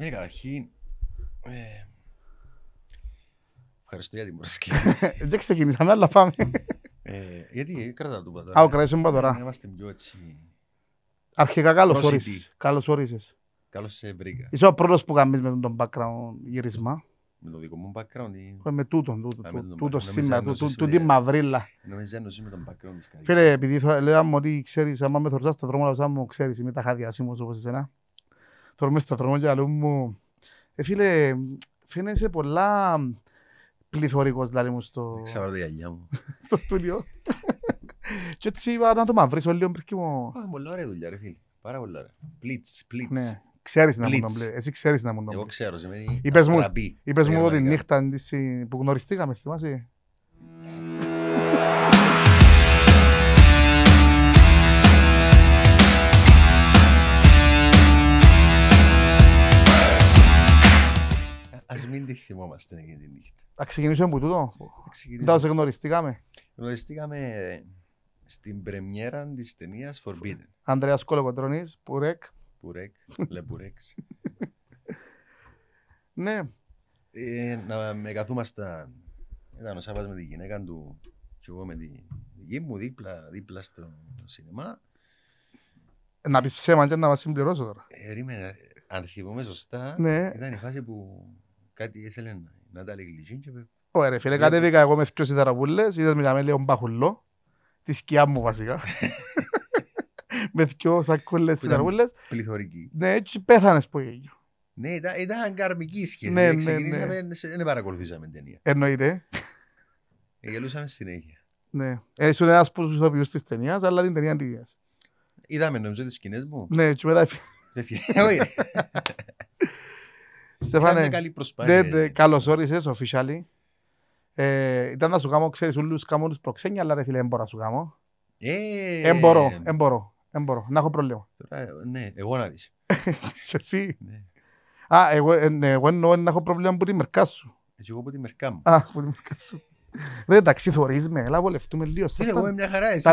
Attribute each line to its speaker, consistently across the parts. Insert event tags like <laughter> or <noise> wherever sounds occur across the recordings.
Speaker 1: Είναι καταρχήν. Ε, ευχαριστώ για την προσκύνηση.
Speaker 2: <laughs> Δεν ξεκινήσαμε, αλλά πάμε.
Speaker 1: Ε, γιατί κρατά του πατέρα. Α, ο κρατήσαμε πατέρα. Είμαστε πιο έτσι.
Speaker 2: Αρχικά καλώς όρισες. Καλώς όρισες. Καλώς σε βρήκα. Είσαι ο πρώτος που κάνεις με τον background γυρισμά.
Speaker 1: Με το δικό μου background ή...
Speaker 2: Ε, με τούτον, τούτο σήμερα, τούτο τούτη μαυρίλα.
Speaker 1: Νομίζω ένωση με τον background της Φίλε,
Speaker 2: επειδή λέγαμε ότι ξέρεις, άμα με θωρσάς στον δρόμο, λαουσά μου, ξέρεις, είμαι σήμερα όπως εσένα τώρα μες στο δρόμο και αλλού μου, ε, φίλε, φαίνεσαι πολλά πληθωρικός, δηλαδή μου στο... Ξέρω τη γυαλιά μου. <laughs> στο στούλιο. και έτσι είπα να το μαύρεις όλοι λίγο πριν μου...
Speaker 1: Πολύ ωραία δουλειά ρε φίλε, πάρα πολύ ωραία. Πλίτς, πλίτς. Ναι. Ξέρεις να μου τον πλέει, εσύ ξέρεις να μου τον πλέει. Εγώ ξέρω, σημαίνει Είπες μου, είπες μου ότι
Speaker 2: νύχτα που γνωριστήκαμε, θυμάσαι. μην τη θυμόμαστε εκείνη τη νύχτα. Θα ξεκινήσουμε από τούτο. Τα γνωριστήκαμε.
Speaker 1: Γνωριστήκαμε στην πρεμιέρα της ταινίας Forbidden. Ανδρέας Κολοκοτρονή, Πουρέκ. Πουρέκ, πουρέξ. <laughs> ναι. Ε, να με καθούμασταν. Ήταν ο Σάββατος με τη γυναίκα του και εγώ με τη δική μου δίπλα, δίπλα στο σινεμά.
Speaker 2: Να πεις ψέμα και να μας συμπληρώσω τώρα. Ε,
Speaker 1: ρίμενε, αν θυμόμαι σωστά, ναι. ήταν η φάση που κάτι ήθελε να, να τα λέει και πέφτει. Ωραία φίλε, κάτι δίκα
Speaker 2: εγώ με δυο σιδεραβούλες, είδες με για μέλη μπαχουλό, τη σκιά μου βασικά. <laughs> με δυο σακούλες σιδεραβούλες. Πληθωρική. Ναι, έτσι πέθανες που έγινε.
Speaker 1: Ναι, ήταν, ήταν καρμική σχέση. Ναι, ναι, ναι. ξεκινήσαμε, ναι. δεν παρακολουθήσαμε ταινία.
Speaker 2: Εννοείται.
Speaker 1: Ε, γελούσαμε συνέχεια.
Speaker 2: Ναι. Ήσουν ε, ένας από τους ηθοποιούς της ταινίας, αλλά την ταινία αντιγείας.
Speaker 1: Είδαμε νομίζω τις σκηνές μου. Ναι, έτσι μετά... Δεν φύγε. <laughs> Στεφάνε, δεν
Speaker 2: καλωσόρισες officially. Ε, ήταν να σου κάνω, ξέρεις, ούλους κάνω τους προξένια, αλλά ρε φίλε, δεν μπορώ να σου κάνω. Δεν ε, μπορώ, δεν μπορώ, δεν μπορώ, να έχω πρόβλημα. Ναι, εγώ να δεις. <laughs> Εσύ. Ναι. Α, εγώ ε, ναι, εννοώ να έχω πρόβλημα που τη μερκά σου. Εσύ εγώ που τη μερκά μου. Α, που τη μερκά σου. Ρε εντάξει θωρείς με, έλα βολευτούμε λίγο Είναι εγώ μια χαρά, εσύ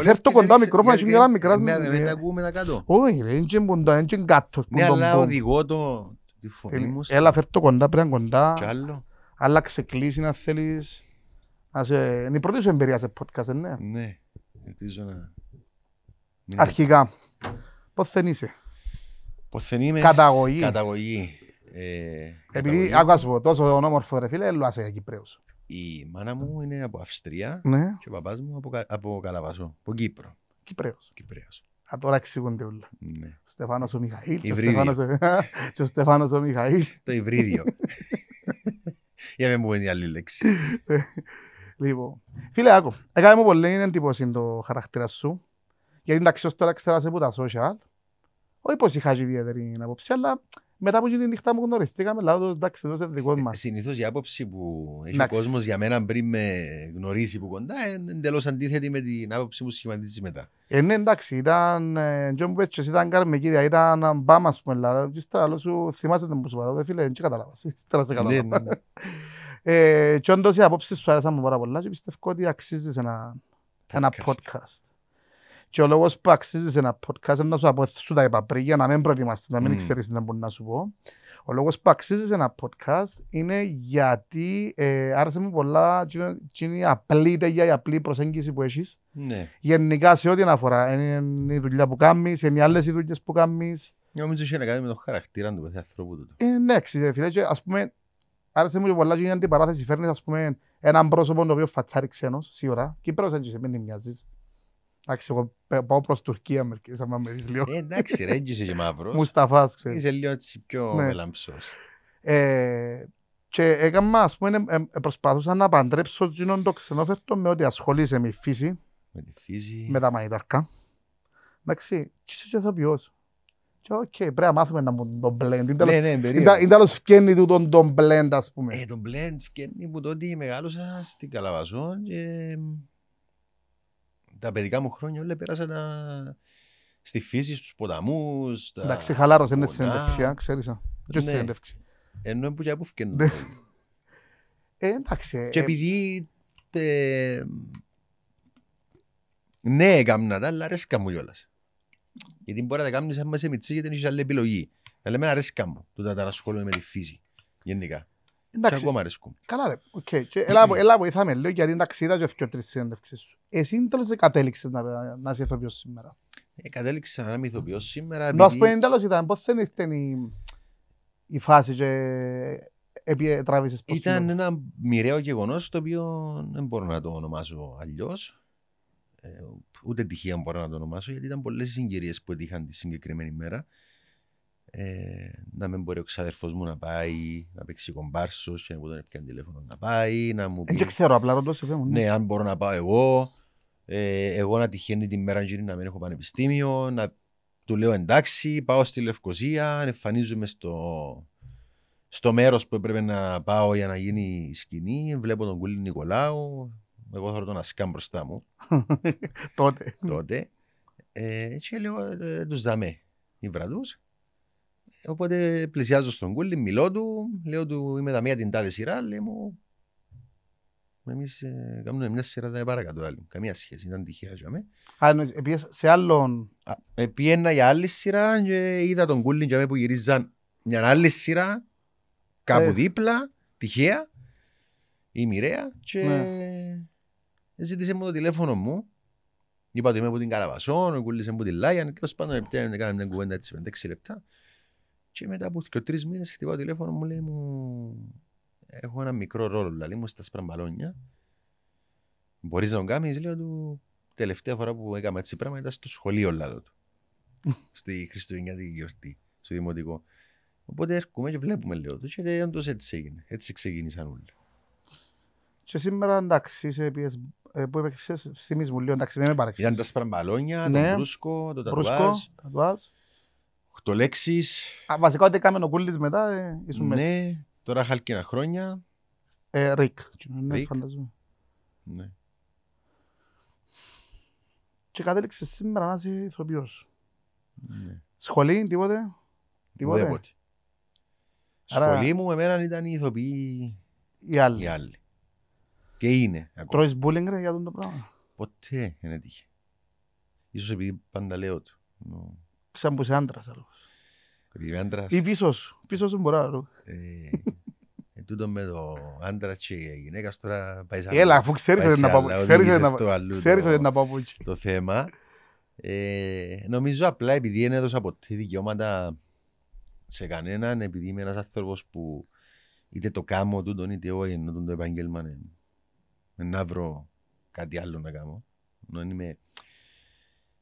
Speaker 2: Φέρτω κοντά μικρόφωνα και μια μικρά Δεν ακούμε κάτω Όχι ρε, είναι κοντά, είναι κάτω Ναι, αλλά οδηγώ
Speaker 1: το Τη Έλα, φέρ
Speaker 2: το κοντά, πρέπει να κοντά. Κι άλλο. Άλλαξε κλίση να θέλεις. Είναι η πρώτη σου εμπειρία σε podcast, ε, ναι. Ναι, ελπίζω να. Ναι. Αρχικά, πώς δεν είσαι. Πώς δεν είμαι. Καταγωγή.
Speaker 1: Καταγωγή. Ε,
Speaker 2: Επειδή άκουσα τόσο όμορφο ρε φίλε, έλα σε Κυπρέους.
Speaker 1: Η μάνα μου είναι από Αυστρία ναι. και ο παπάς μου από, από Καλαβασό, από Κύπρο. Κυπρέος.
Speaker 2: Α, τώρα εξηγούνται όλα. Ναι. Στεφάνος ο Μιχαήλ και ο, Στεφάνος... <laughs> και ο Στεφάνος ο Μιχαήλ. Το υβρίδιο. <laughs>
Speaker 1: Για μην μου η άλλη λέξη.
Speaker 2: λοιπόν, φίλε Άκο, έκανε μου πολύ εντύπωση το χαρακτήρα σου. Γιατί εντάξει, ως τώρα ξέρασε που τα social. Όχι πως είχας ιδιαίτερη άποψη, αλλά μετά από την νύχτα μου γνωριστήκαμε, λέω εντάξει, εδώ είναι δικό ε, μας. Συνήθως η άποψη που έχει ο κόσμος
Speaker 1: για μένα πριν με γνωρίσει που κοντά είναι εντελώς αντίθετη με την άποψη που σχηματίζεις μετά.
Speaker 2: Ε, ναι, εντάξει, ήταν. Ε, τζον ε, έτσι ήταν καρμικίδια, ήταν αμπάμα, ας πούμε. Αλλά ύστερα, άλλο σου θυμάσαι τον που δεν φίλε, δεν κατάλαβα. <laughs> Ύστερα σε ναι, κατάλαβα. Ναι, ναι. ε, οι απόψει σου άρεσαν πάρα πολλά και πιστεύω ότι αξίζει ένα, podcast. Και ο λόγος που αξίζει σε ένα podcast είναι να σου αποθέσουν τα είπα πριν για να μην προετοιμαστείς, να μην mm. ξέρεις τι μπορεί να σου πω. Ο λόγος που αξίζει σε ένα podcast είναι γιατί ε, άρεσε μου πολλά και είναι η απλή τέτοια, η απλή προσέγγιση που έχεις. Ναι. Γενικά σε ό,τι αναφορά, είναι η δουλειά που κάνεις, είναι οι άλλες οι δουλειές που κάνεις.
Speaker 1: Νομίζω είχε να κάνει με τον χαρακτήρα του κάθε ανθρώπου του.
Speaker 2: Ε, ναι, φίλε, και ας πούμε, άρεσε μου και πολλά και είναι αντιπαράθεση. Φέρνεις, ας πούμε, έναν πρόσωπο το οποίο φατσάρει ξένος, σίγουρα. Κύπρος έτσι σε μην μοιάζεις. Εντάξει, εγώ πάω προς Τουρκία μερικές, άμα με δεις λίγο. Ε, εντάξει ρε, είσαι και μαύρος. Μουσταφάς, ξέρεις. Είσαι λίγο έτσι πιο ναι. μελαμψός. Ε, και έκανα, ας πούμε, ε, προσπαθούσα να παντρέψω γίνον το ξενόφερτο με ότι ασχολείσαι με φύση. Με τη φύση. Με τα μανιταρκά. Εντάξει, και είσαι και ποιο. Και οκ, πρέπει να μάθουμε να μου τον μπλέντ. Είναι ναι, ναι, είναι του τον, τον blend, πούμε. Ε, τον
Speaker 1: blend φκέννη που τότε μεγάλωσα στην Καλαβαζόν τα παιδικά μου χρόνια όλα πέρασαν τα... στη φύση, στους ποταμούς. Τα... Εντάξει, χαλάρωσε, ναι. είναι συνέντευξη, ξέρει. Και στην συνέντευξη. Ενώ που για που φκένω.
Speaker 2: εντάξει. Και ε,
Speaker 1: επειδή... Τε... Ναι, έκαμνα τα, αλλά αρέσκα μου κιόλας. Γιατί μπορεί να τα κάνεις σε σε μητσί, γιατί δεν έχεις άλλη επιλογή. Αλλά εμένα αρέσκα μου, το να τα ασχολούμαι με τη φύση, γενικά. Εντάξει. Και ακόμα αρέσκουν.
Speaker 2: Καλά ρε, Okay. Και έλα, λέω, γιατί εντάξει είδα και δυο τρεις σου. Εσύ τέλος δεν κατέληξες να, να είσαι ηθοποιός σήμερα.
Speaker 1: Ε, κατέληξα να είμαι ηθοποιός σήμερα. Να σου πω είναι
Speaker 2: τέλος ήταν, πώς δεν η, φάση και ε, επί, ε, πώς
Speaker 1: Ήταν ένα μοιραίο γεγονός το οποίο δεν μπορώ να το ονομάζω αλλιώς. Ε, ούτε τυχαία μπορώ να το ονομάσω γιατί ήταν πολλές συγκυρίες που έτυχαν τη συγκεκριμένη μέρα. Ε, να μην μπορεί ο ξαδερφός μου να πάει να παίξει κομπάρσος και να μου τον έπιανε τηλέφωνο να πάει. Να μου ε, πει... Δεν ξέρω, απλά ρωτώ σε ναι. ναι, αν μπορώ να πάω εγώ. Ε, εγώ να τυχαίνει την μέρα γύρω να μην έχω πανεπιστήμιο. Να... Του λέω εντάξει, πάω στη Λευκοσία, εμφανίζομαι στο, στο μέρος που έπρεπε να πάω για να γίνει η σκηνή. Βλέπω τον Κούλι Νικολάου. Εγώ θα ρωτώ να σκάμ μπροστά μου. <laughs> Τότε. Τότε. και λέω, τους δαμέ. Οι βραδούς. Οπότε πλησιάζω στον κούλι, μιλώ του, λέω του είμαι τα μία την τάδε σειρά, λέει μου Εμείς ε, κάνουμε μια σειρά τα παρακάτω άλλη. Καμία σχέση, ήταν τυχαία για μένα. Α, πήγες σε άλλον. Ε, πήγαινα για άλλη σειρά και είδα τον κούλιν για μένα που γυρίζαν μια σειρα δεν παρακατω αλλη καμια σχεση ηταν τυχαια για με. α σε αλλον δίπλα, τον κουλιν για με που ή μοιραία και ναι. ζήτησε μου το τηλέφωνο μου. Είπα ότι είμαι από την Καραβασόν, ο Κούλιν είναι από την Λάιαν, και τόσο πάντων να να μια κουβέντα έτσι 5-6 λεπτά. Και μετά από και τρεις μήνες χτυπάω τηλέφωνο μου λέει μου. Έχω ένα μικρό ρόλο, δηλαδή μου στα σπραμπαλόνια. Μπορείς να τον κάνεις, λέω του. Τελευταία φορά που έκανα έτσι πράγμα ήταν στο σχολείο, λάλο του. <laughs> Στη Χριστουγεννιάτικη γιορτή, στο δημοτικό. Οπότε έρχομαι και βλέπουμε, λέω του. Και όντω έτσι έγινε. Έτσι ξεκίνησαν όλοι.
Speaker 2: Και σήμερα εντάξει, είσαι πιεσ... ε, που έπαιξε, θυμίζει μου λίγο, εντάξει, με παρεξείς. Ήταν τας σπραμπαλόνια, ναι. τον μπρούσκο, το τατουάζ λέξει. Βασικά, ό,τι κάμενο κούλης μετά, ε, ήσουν ναι, μέσα. Ναι, τώρα είχα χρόνια. Ε, Ρικ. Ναι, Ρικ. φανταζόμαι. Ναι. Και κατέληξε σήμερα να είσαι ηθοποιός. Ναι. Σχολή, τίποτε. Τίποτε. τίποτε. Ναι, Άρα... Σχολή μου εμένα ήταν η ηθοποιοί. Οι άλλοι. άλλοι. Και είναι. Ακόμα. Τρώεις μπούλινγκ για τον το πράγμα.
Speaker 1: Ποτέ δεν έτυχε. Ίσως επειδή πάντα λέω του.
Speaker 2: Ξέρω που είσαι άντρας
Speaker 1: άλλο. Ή πίσω
Speaker 2: σου. Πίσω σου μπορώ. Ε,
Speaker 1: ε, τούτο με το άντρα και η γυναίκα τώρα πάει σαν... Έλα, αφού ξέρεις να πάω από εκεί. Το θέμα. Ε, νομίζω απλά επειδή δεν έδωσα ποτέ δικαιώματα σε κανέναν, επειδή είμαι ένας άνθρωπος που είτε το κάνω τούτον είτε όχι, ενώ το επαγγέλμα είναι να βρω κάτι άλλο να κάνω. Ενώ είμαι...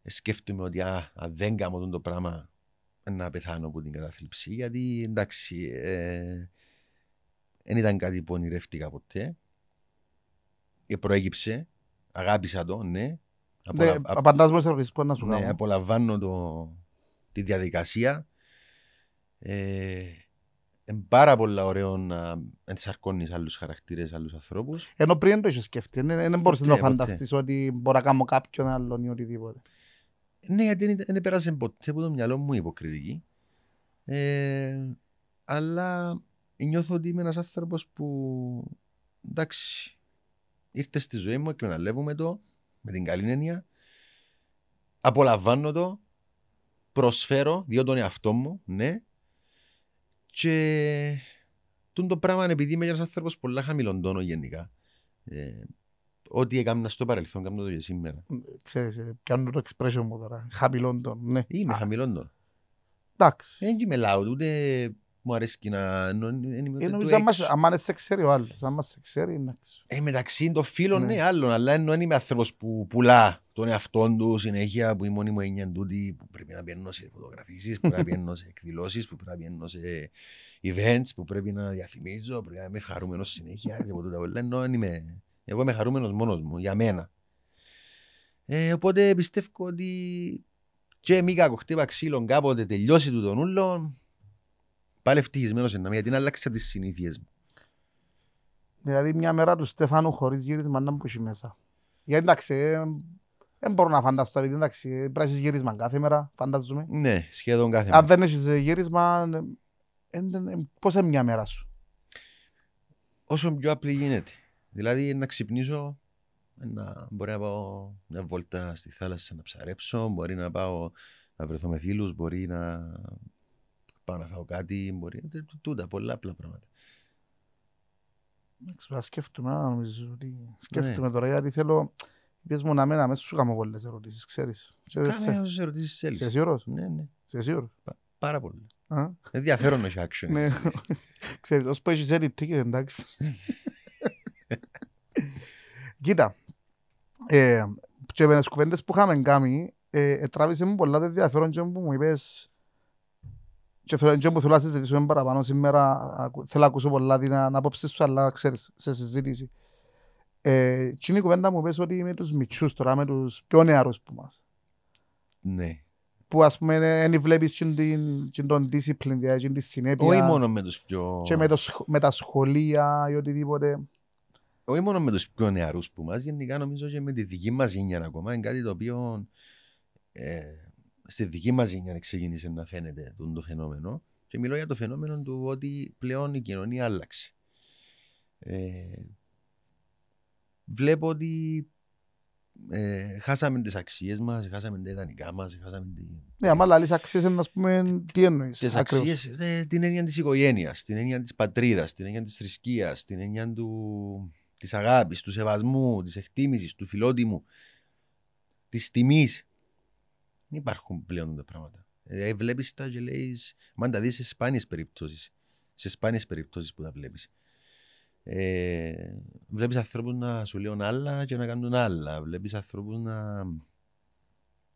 Speaker 1: Σκέφτομαι ότι α, αν δεν κάνω το πράγμα να πεθάνω από την κατάθλιψη γιατί εντάξει δεν ε, ήταν κάτι που ονειρεύτηκα ποτέ ε, αγάπησα το, ναι, ναι Απαντάς μπορείς να να σου ναι, κάνω Ναι, απολαμβάνω το... τη διαδικασία ε, είναι πάρα πολλά ωραίο να ενσαρκώνεις άλλους χαρακτήρες, άλλους ανθρώπους.
Speaker 2: Ενώ πριν το είχες σκεφτεί, δεν μπορούσε να φανταστείς ότι μπορεί να κάνω κάποιον άλλον ή οτιδήποτε. Ναι, γιατί δεν πέρασε ποτέ από το μυαλό μου
Speaker 1: υποκριτική. Ε, αλλά νιώθω ότι είμαι ένας άνθρωπος που εντάξει, ήρθε στη ζωή μου, και εκμεταλλεύομαι το με την καλή έννοια. Απολαμβάνω το, προσφέρω, διότι τον εαυτό μου, ναι. Και τούτο το πράγμα επειδή είμαι ένας άνθρωπος πολλά χαμηλών γενικά. Ε, Ό,τι έκανα στο παρελθόν, κάνω το για σήμερα.
Speaker 2: Ξέρεις, κάνω ε, το expression μου τώρα. Χαμηλόντον, ναι. Είμαι χαμηλόντον.
Speaker 1: Εντάξει. Δεν είμαι loud, ούτε μου αρέσει να... Ε, νομίζω αν δεν
Speaker 2: σε ξέρει ο άλλος, αν σε ξέρει, εντάξει. Ε, μεταξύ των
Speaker 1: φίλων, ναι, ναι άλλων, αλλά ενώ είμαι άνθρωπος που πουλά τον εαυτό του συνέχεια, που η μόνη μου έννοια τούτη, που πρέπει να πιένω σε φωτογραφίσεις, που πρέπει να πιένω σε <laughs> εκδηλώσεις, που πρέπει να πιένω σε events, που πρέπει να διαφημίζω, πρέπει να είμαι χαρούμενος συνέχεια, και από τούτα ενώ είμαι εγώ είμαι χαρούμενος μόνος μου, για μένα. Ε, οπότε πιστεύω ότι και μη κακοχτύπα ξύλων κάποτε τελειώσει του τον ούλο, πάλι ευτυχισμένος να μην, γιατί να αλλάξα τις συνήθειες μου.
Speaker 2: Δηλαδή μια μέρα του Στεφάνου χωρίς γύρισμα να μπουν μέσα. Γιατί εντάξει, ε, δεν μπορώ να φανταστώ, γιατί εντάξει, ε, πρέπει να γύρισμα κάθε μέρα, φαντάζομαι.
Speaker 1: Ναι, σχεδόν κάθε μέρα. Αν δεν
Speaker 2: έχεις ε, γύρισμα, πώς είναι μια μέρα σου.
Speaker 1: Όσο πιο απλή γίνεται. Δηλαδή να ξυπνήσω, να, μπορεί να πάω μια βόλτα στη θάλασσα να ψαρέψω, μπορεί να πάω να βρεθώ με φίλους, μπορεί να πάω να φάω κάτι, μπορεί να τούτα, πολλά απλά πράγματα.
Speaker 2: Ξέρω, σκέφτομαι, νομίζω ότι σκέφτομαι ναι. τώρα γιατί θέλω, πες μου να μένα μέσα σου κάνω πολλές ερωτήσεις, ξέρεις. Κάνε όσες ερωτήσεις θέλεις. Σε σίγουρος. Ναι, ναι. Σε σίγουρος. Πα- πάρα πολύ. Ενδιαφέρον έχει action. Ναι. <laughs> Ξέρεις, πω έχεις edit εντάξει. <laughs> Κοίτα, ε, και με τις κουβέντες που είχαμε κάνει, ε, ε, τράβησε μου πολλά ενδιαφέρον και μου είπες και, θέλω, και μου θέλω να συζητήσουμε παραπάνω σήμερα, θέλω να ακούσω πολλά την απόψη σου, αλλά ξέρεις, σε συζήτηση. Ε, και είναι η κουβέντα μου πες ότι με τους μητσούς τώρα, με τους πιο νεαρούς που μας. Ναι. Που ας πούμε δεν βλέπεις και, την, και τον discipline, δηλαδή, και συνέπεια. Όχι μόνο με τους πιο... Και με, το, με τα σχολεία ή οτιδήποτε
Speaker 1: όχι μόνο με τους πιο νεαρούς που μας, γενικά νομίζω και με τη δική μας γενιά ακόμα. Είναι κάτι το οποίο ε, στη δική μας γενιά ξεκίνησε να φαίνεται το, φαινόμενο. Και μιλώ για το φαινόμενο του ότι πλέον η κοινωνία άλλαξε. Ε, βλέπω ότι ε, χάσαμε τις αξίες μας, χάσαμε τα ιδανικά μας, χάσαμε. Τη...
Speaker 2: Ναι, άλλα άλλε αξίε, να πούμε, τι εννοείς. Τις αξίες, ε,
Speaker 1: την έννοια της οικογένειας, την έννοια της πατρίδας, την έννοια της θρησκείας, την έννοια του της αγάπης, του σεβασμού, της εκτίμησης, του φιλότιμου, της τιμής. Δεν υπάρχουν πλέον τα πράγματα. Ε, βλέπεις τα και λέεις, μα τα δεις σε σπάνιες περιπτώσεις. Σε σπάνιες περιπτώσεις που τα βλέπεις. Ε, βλέπεις ανθρώπους να σου λέουν άλλα και να κάνουν άλλα. Βλέπεις ανθρώπους να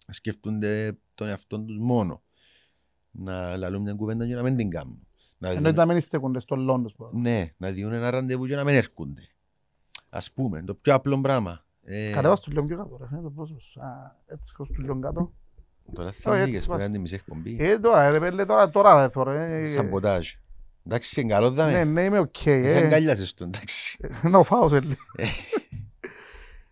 Speaker 1: σκεφτούνται τον εαυτό τους μόνο. Να λαλούν μια κουβέντα και να μην την κάνουν. Να Ενώ να
Speaker 2: μην στέκονται στο λόντος.
Speaker 1: Ναι, να διούν ένα ραντεβού και να μην έρχονται. Ας πούμε, το πιο απλό πράγμα. Ε... Κατέβας
Speaker 2: του λίγο πιο κάτω, ρε, το πρόσωπο Έτσι, χωρίς το λιόν κάτω. Τώρα ε, θα ανοίγες, πρέπει να είναι μισή εκπομπή. Ε, τώρα, ρε, πέλε, τώρα, τώρα δεν θωρώ. Ε. Σαν ποτάζ. Εντάξει, είναι καλό, δάμε. Ναι, ναι, είμαι οκ. Okay, ε. Δεν καλιάζεις
Speaker 1: τον, εντάξει. Ε, να φάω σε λίγο.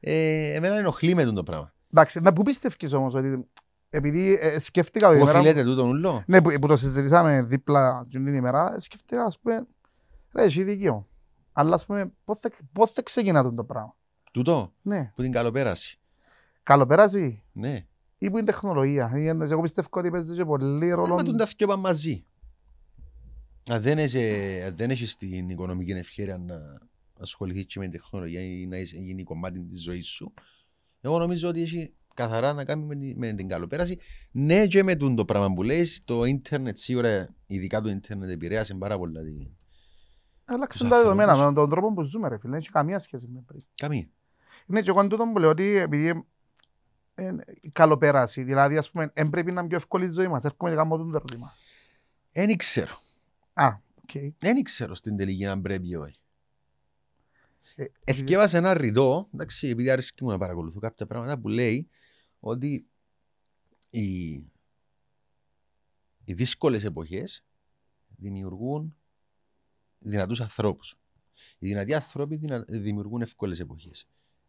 Speaker 2: Εμένα ενοχλεί με τον το πράγμα. Εντάξει, να που πίστευκες όμως ότι επειδή ε, σκέφτηκα την ημέρα... Οφείλεται τούτο νουλό. Ναι, που, που το συζητήσαμε δίπλα την ημέρα, σκέφτηκα, ας πούμε, ρε, έχει δικαίωμα. Αλλά ας πούμε, πώς θα ξεκινά το πράγμα. Τούτο, ναι. που την καλοπέραση. Καλοπέραση. Ναι. Ή που είναι τεχνολογία. Εγώ πιστεύω ότι παίζει και πολύ ρόλο. Δεν τα μαζί.
Speaker 1: Αν δεν, είσαι, δεν έχεις την οικονομική ευχαίρεια να ασχοληθείς και με την τεχνολογία ή να γίνει κομμάτι της ζωής σου, εγώ νομίζω ότι έχει καθαρά να κάνει με, την, καλοπέραση. Ναι και με το πράγμα που λέει, το ίντερνετ σίγουρα, ειδικά το ίντερνετ επηρέασε πάρα πολλά
Speaker 2: Άλλαξαν τα δεδομένα με τον τρόπο που ζούμε, ρε φίλε. Δεν έχει καμία σχέση με πριν. Καμία. Ναι, και εγώ αν τούτο που λέω ότι επειδή ε, καλοπέραση δηλαδή ας πούμε, δεν πρέπει να είναι πιο εύκολη η ζωή μας. Έρχομαι και κάνουμε το ερώτημα.
Speaker 1: Δεν ξέρω. Α, οκ. Δεν ξέρω στην τελική αν πρέπει ή όχι. Ε, Εθιέβασα ένα ρητό, εντάξει, επειδή και μου να παρακολουθώ κάποια πράγματα που λέει ότι οι, οι δύσκολες εποχές δημιουργούν δυνατούς ανθρώπους. Οι δυνατοί άνθρωποι δημιουργούν εύκολες εποχές.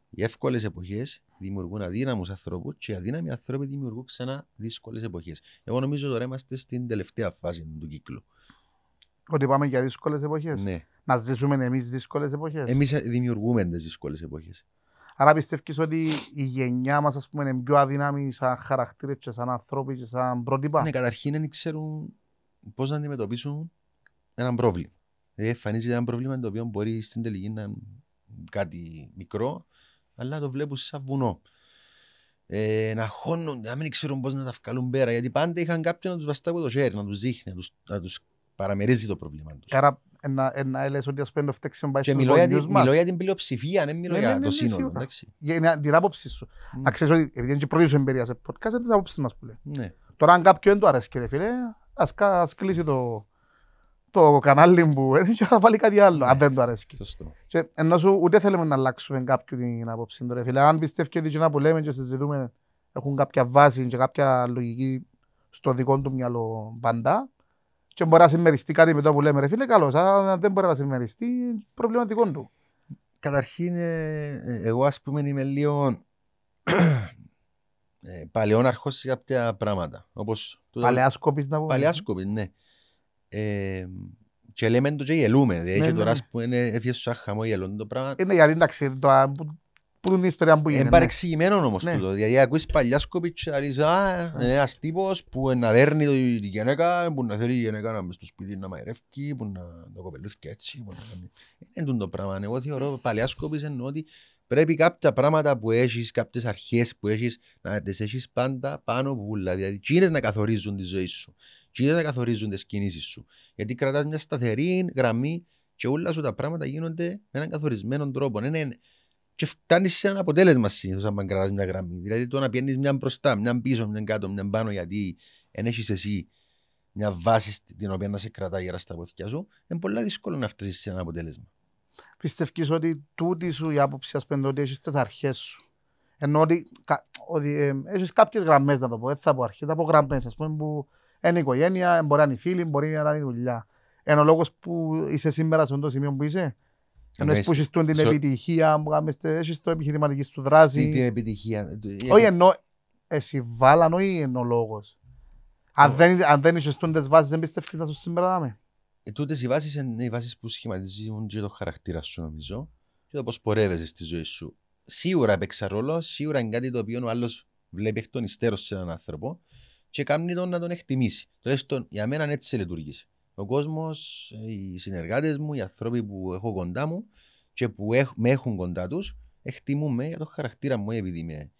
Speaker 1: Οι εύκολες εποχές δημιουργούν αδύναμους ανθρώπους και οι αδύναμοι άνθρωποι δημιουργούν ξανά δύσκολες εποχές. Εγώ νομίζω τώρα είμαστε στην τελευταία φάση του κύκλου.
Speaker 2: Ότι πάμε για δύσκολες εποχές. Ναι. Να ζήσουμε εμείς δύσκολες εποχές. Εμείς ε,
Speaker 1: δημιουργούμε τις δύσκολες εποχές.
Speaker 2: Άρα πιστεύεις ότι η γενιά μας, πούμε, είναι πιο αδύναμη σαν χαρακτήρες και σαν άνθρωποι και σαν πρότυπα. Ναι, καταρχήν δεν
Speaker 1: ξέρουν πώς να αντιμετωπίσουν ένα πρόβλημα. Δηλαδή εμφανίζεται ένα πρόβλημα το οποίο μπορεί στην τελική να είναι κάτι μικρό, αλλά το βλέπουν σαν βουνό. Ε, να χώνουν, να μην ξέρουν πώς να τα βγάλουν πέρα. Γιατί πάντα είχαν κάποιον να τους βαστά από το χέρι, να τους δείχνει, να τους να τους παραμερίζει το πρόβλημα τους.
Speaker 2: Άρα ένα, ένα λες ότι ας πέντε φταίξιον πάει στους γονιούς μας. Μιλώ για την πλειοψηφία, δεν μιλώ ναι, για ναι, το ναι, σύνολο. Για την άποψη σου. Να ξέρεις ότι επειδή είναι και πρώτη σου εμπειρία σε podcast, είναι τι άποψει μας που λέει. Τώρα αν κάποιον του αρέσει κύριε φίλε, ας κλείσει το το κανάλι μου ε, <laughs> και θα βάλει κάτι άλλο, αν δεν το αρέσει. Και, ενώ σου ούτε θέλουμε να αλλάξουμε κάποιον την άποψη. φίλε, αν πιστεύει ότι εκείνα που λέμε και συζητούμε έχουν κάποια βάση και κάποια λογική στο δικό του μυαλό πάντα και μπορεί να συμμεριστεί κάτι με το που λέμε ρε φίλε, καλώς. Αν δεν μπορεί να συμμεριστεί, προβληματικό του. Καταρχήν, ε, εγώ
Speaker 1: ας πούμε είμαι λίγο <clears throat> ε, παλαιόναρχος σε κάποια πράγματα. Όπως... σκόπη να πω. σκόπη, ναι. Ε, και λέμε το και γελούμε. Δηλαδή, ναι, και τώρα που είναι έφυγες σαν χαμόγελο το πράγμα.
Speaker 2: Είναι γιατί εντάξει, το, που είναι η ιστορία που γίνεται. Είναι
Speaker 1: παρεξηγημένο όμως ναι. τούτο. Δηλαδή ακούεις παλιά σκοπίτς, αριζά, ναι. ένας τύπος που να δέρνει τη γυναίκα, που να θέλει η γυναίκα να μες στο σπίτι να μαϊρεύει, που να το κοπελούθει και έτσι. Που να... Είναι το πράγμα. Εγώ θεωρώ παλιά σκοπίτς εννοώ ότι πρέπει κάποια πράγματα που έχεις, κάποιες αρχές που έχεις, να τις έχεις πάντα πάνω που βουλά. Δηλαδή, εκείνες να καθορίζουν τη ζωή σου. Και δεν θα καθορίζουν τις κινήσεις σου. Γιατί κρατάς μια σταθερή γραμμή και όλα σου τα πράγματα γίνονται με έναν καθορισμένο τρόπο. και φτάνεις σε ένα αποτέλεσμα συνήθως, αν κρατάς μια γραμμή. Δηλαδή το να πιένεις μια μπροστά, μια πίσω, μια κάτω, μια πάνω, γιατί δεν έχεις εσύ μια βάση την οποία να σε κρατάει γερά στα βοθιά σου, είναι πολύ δύσκολο να φτάσεις σε ένα αποτέλεσμα.
Speaker 2: Πιστεύεις ότι τούτη σου η άποψη, ας πούμε, ότι έχεις τις αρχές σου. Ενώ ότι, ότι ε, έχεις κάποιες γραμμές, να το πω, έτσι από γραμμές, ας πούμε, που είναι η οικογένεια, μπορεί να είναι φίλοι, μπορεί να είναι η δουλειά. Ένα λόγος που είσαι σήμερα σε το σημείο που είσαι. Ενώ που έχεις την επιτυχία, έχεις το επιχειρηματική σου δράση. Τι επιτυχία. Όχι ενώ εσύ βάλαν, όχι ενώ λόγος. Αν δεν είσαι τις βάσεις, δεν πιστεύεις να σου σήμερα δάμε.
Speaker 1: ε, οι βάσεις είναι οι βάσεις που σχηματίζουν και το χαρακτήρα σου νομίζω και το πώς πορεύεσαι στη ζωή σου. Σίγουρα παίξα ρόλο, σίγουρα είναι κάτι το οποίο ο άλλος βλέπει εκ των υστέρων σε έναν άνθρωπο και κάνει τον να τον εκτιμήσει. Τουλάχιστον για μένα έτσι λειτουργήσει. Ο κόσμος, ε, οι συνεργάτες μου, οι άνθρωποι που έχω κοντά μου και που έχ, με έχουν κοντά τους, εκτιμούν με για το χαρακτήρα μου επειδή είμαι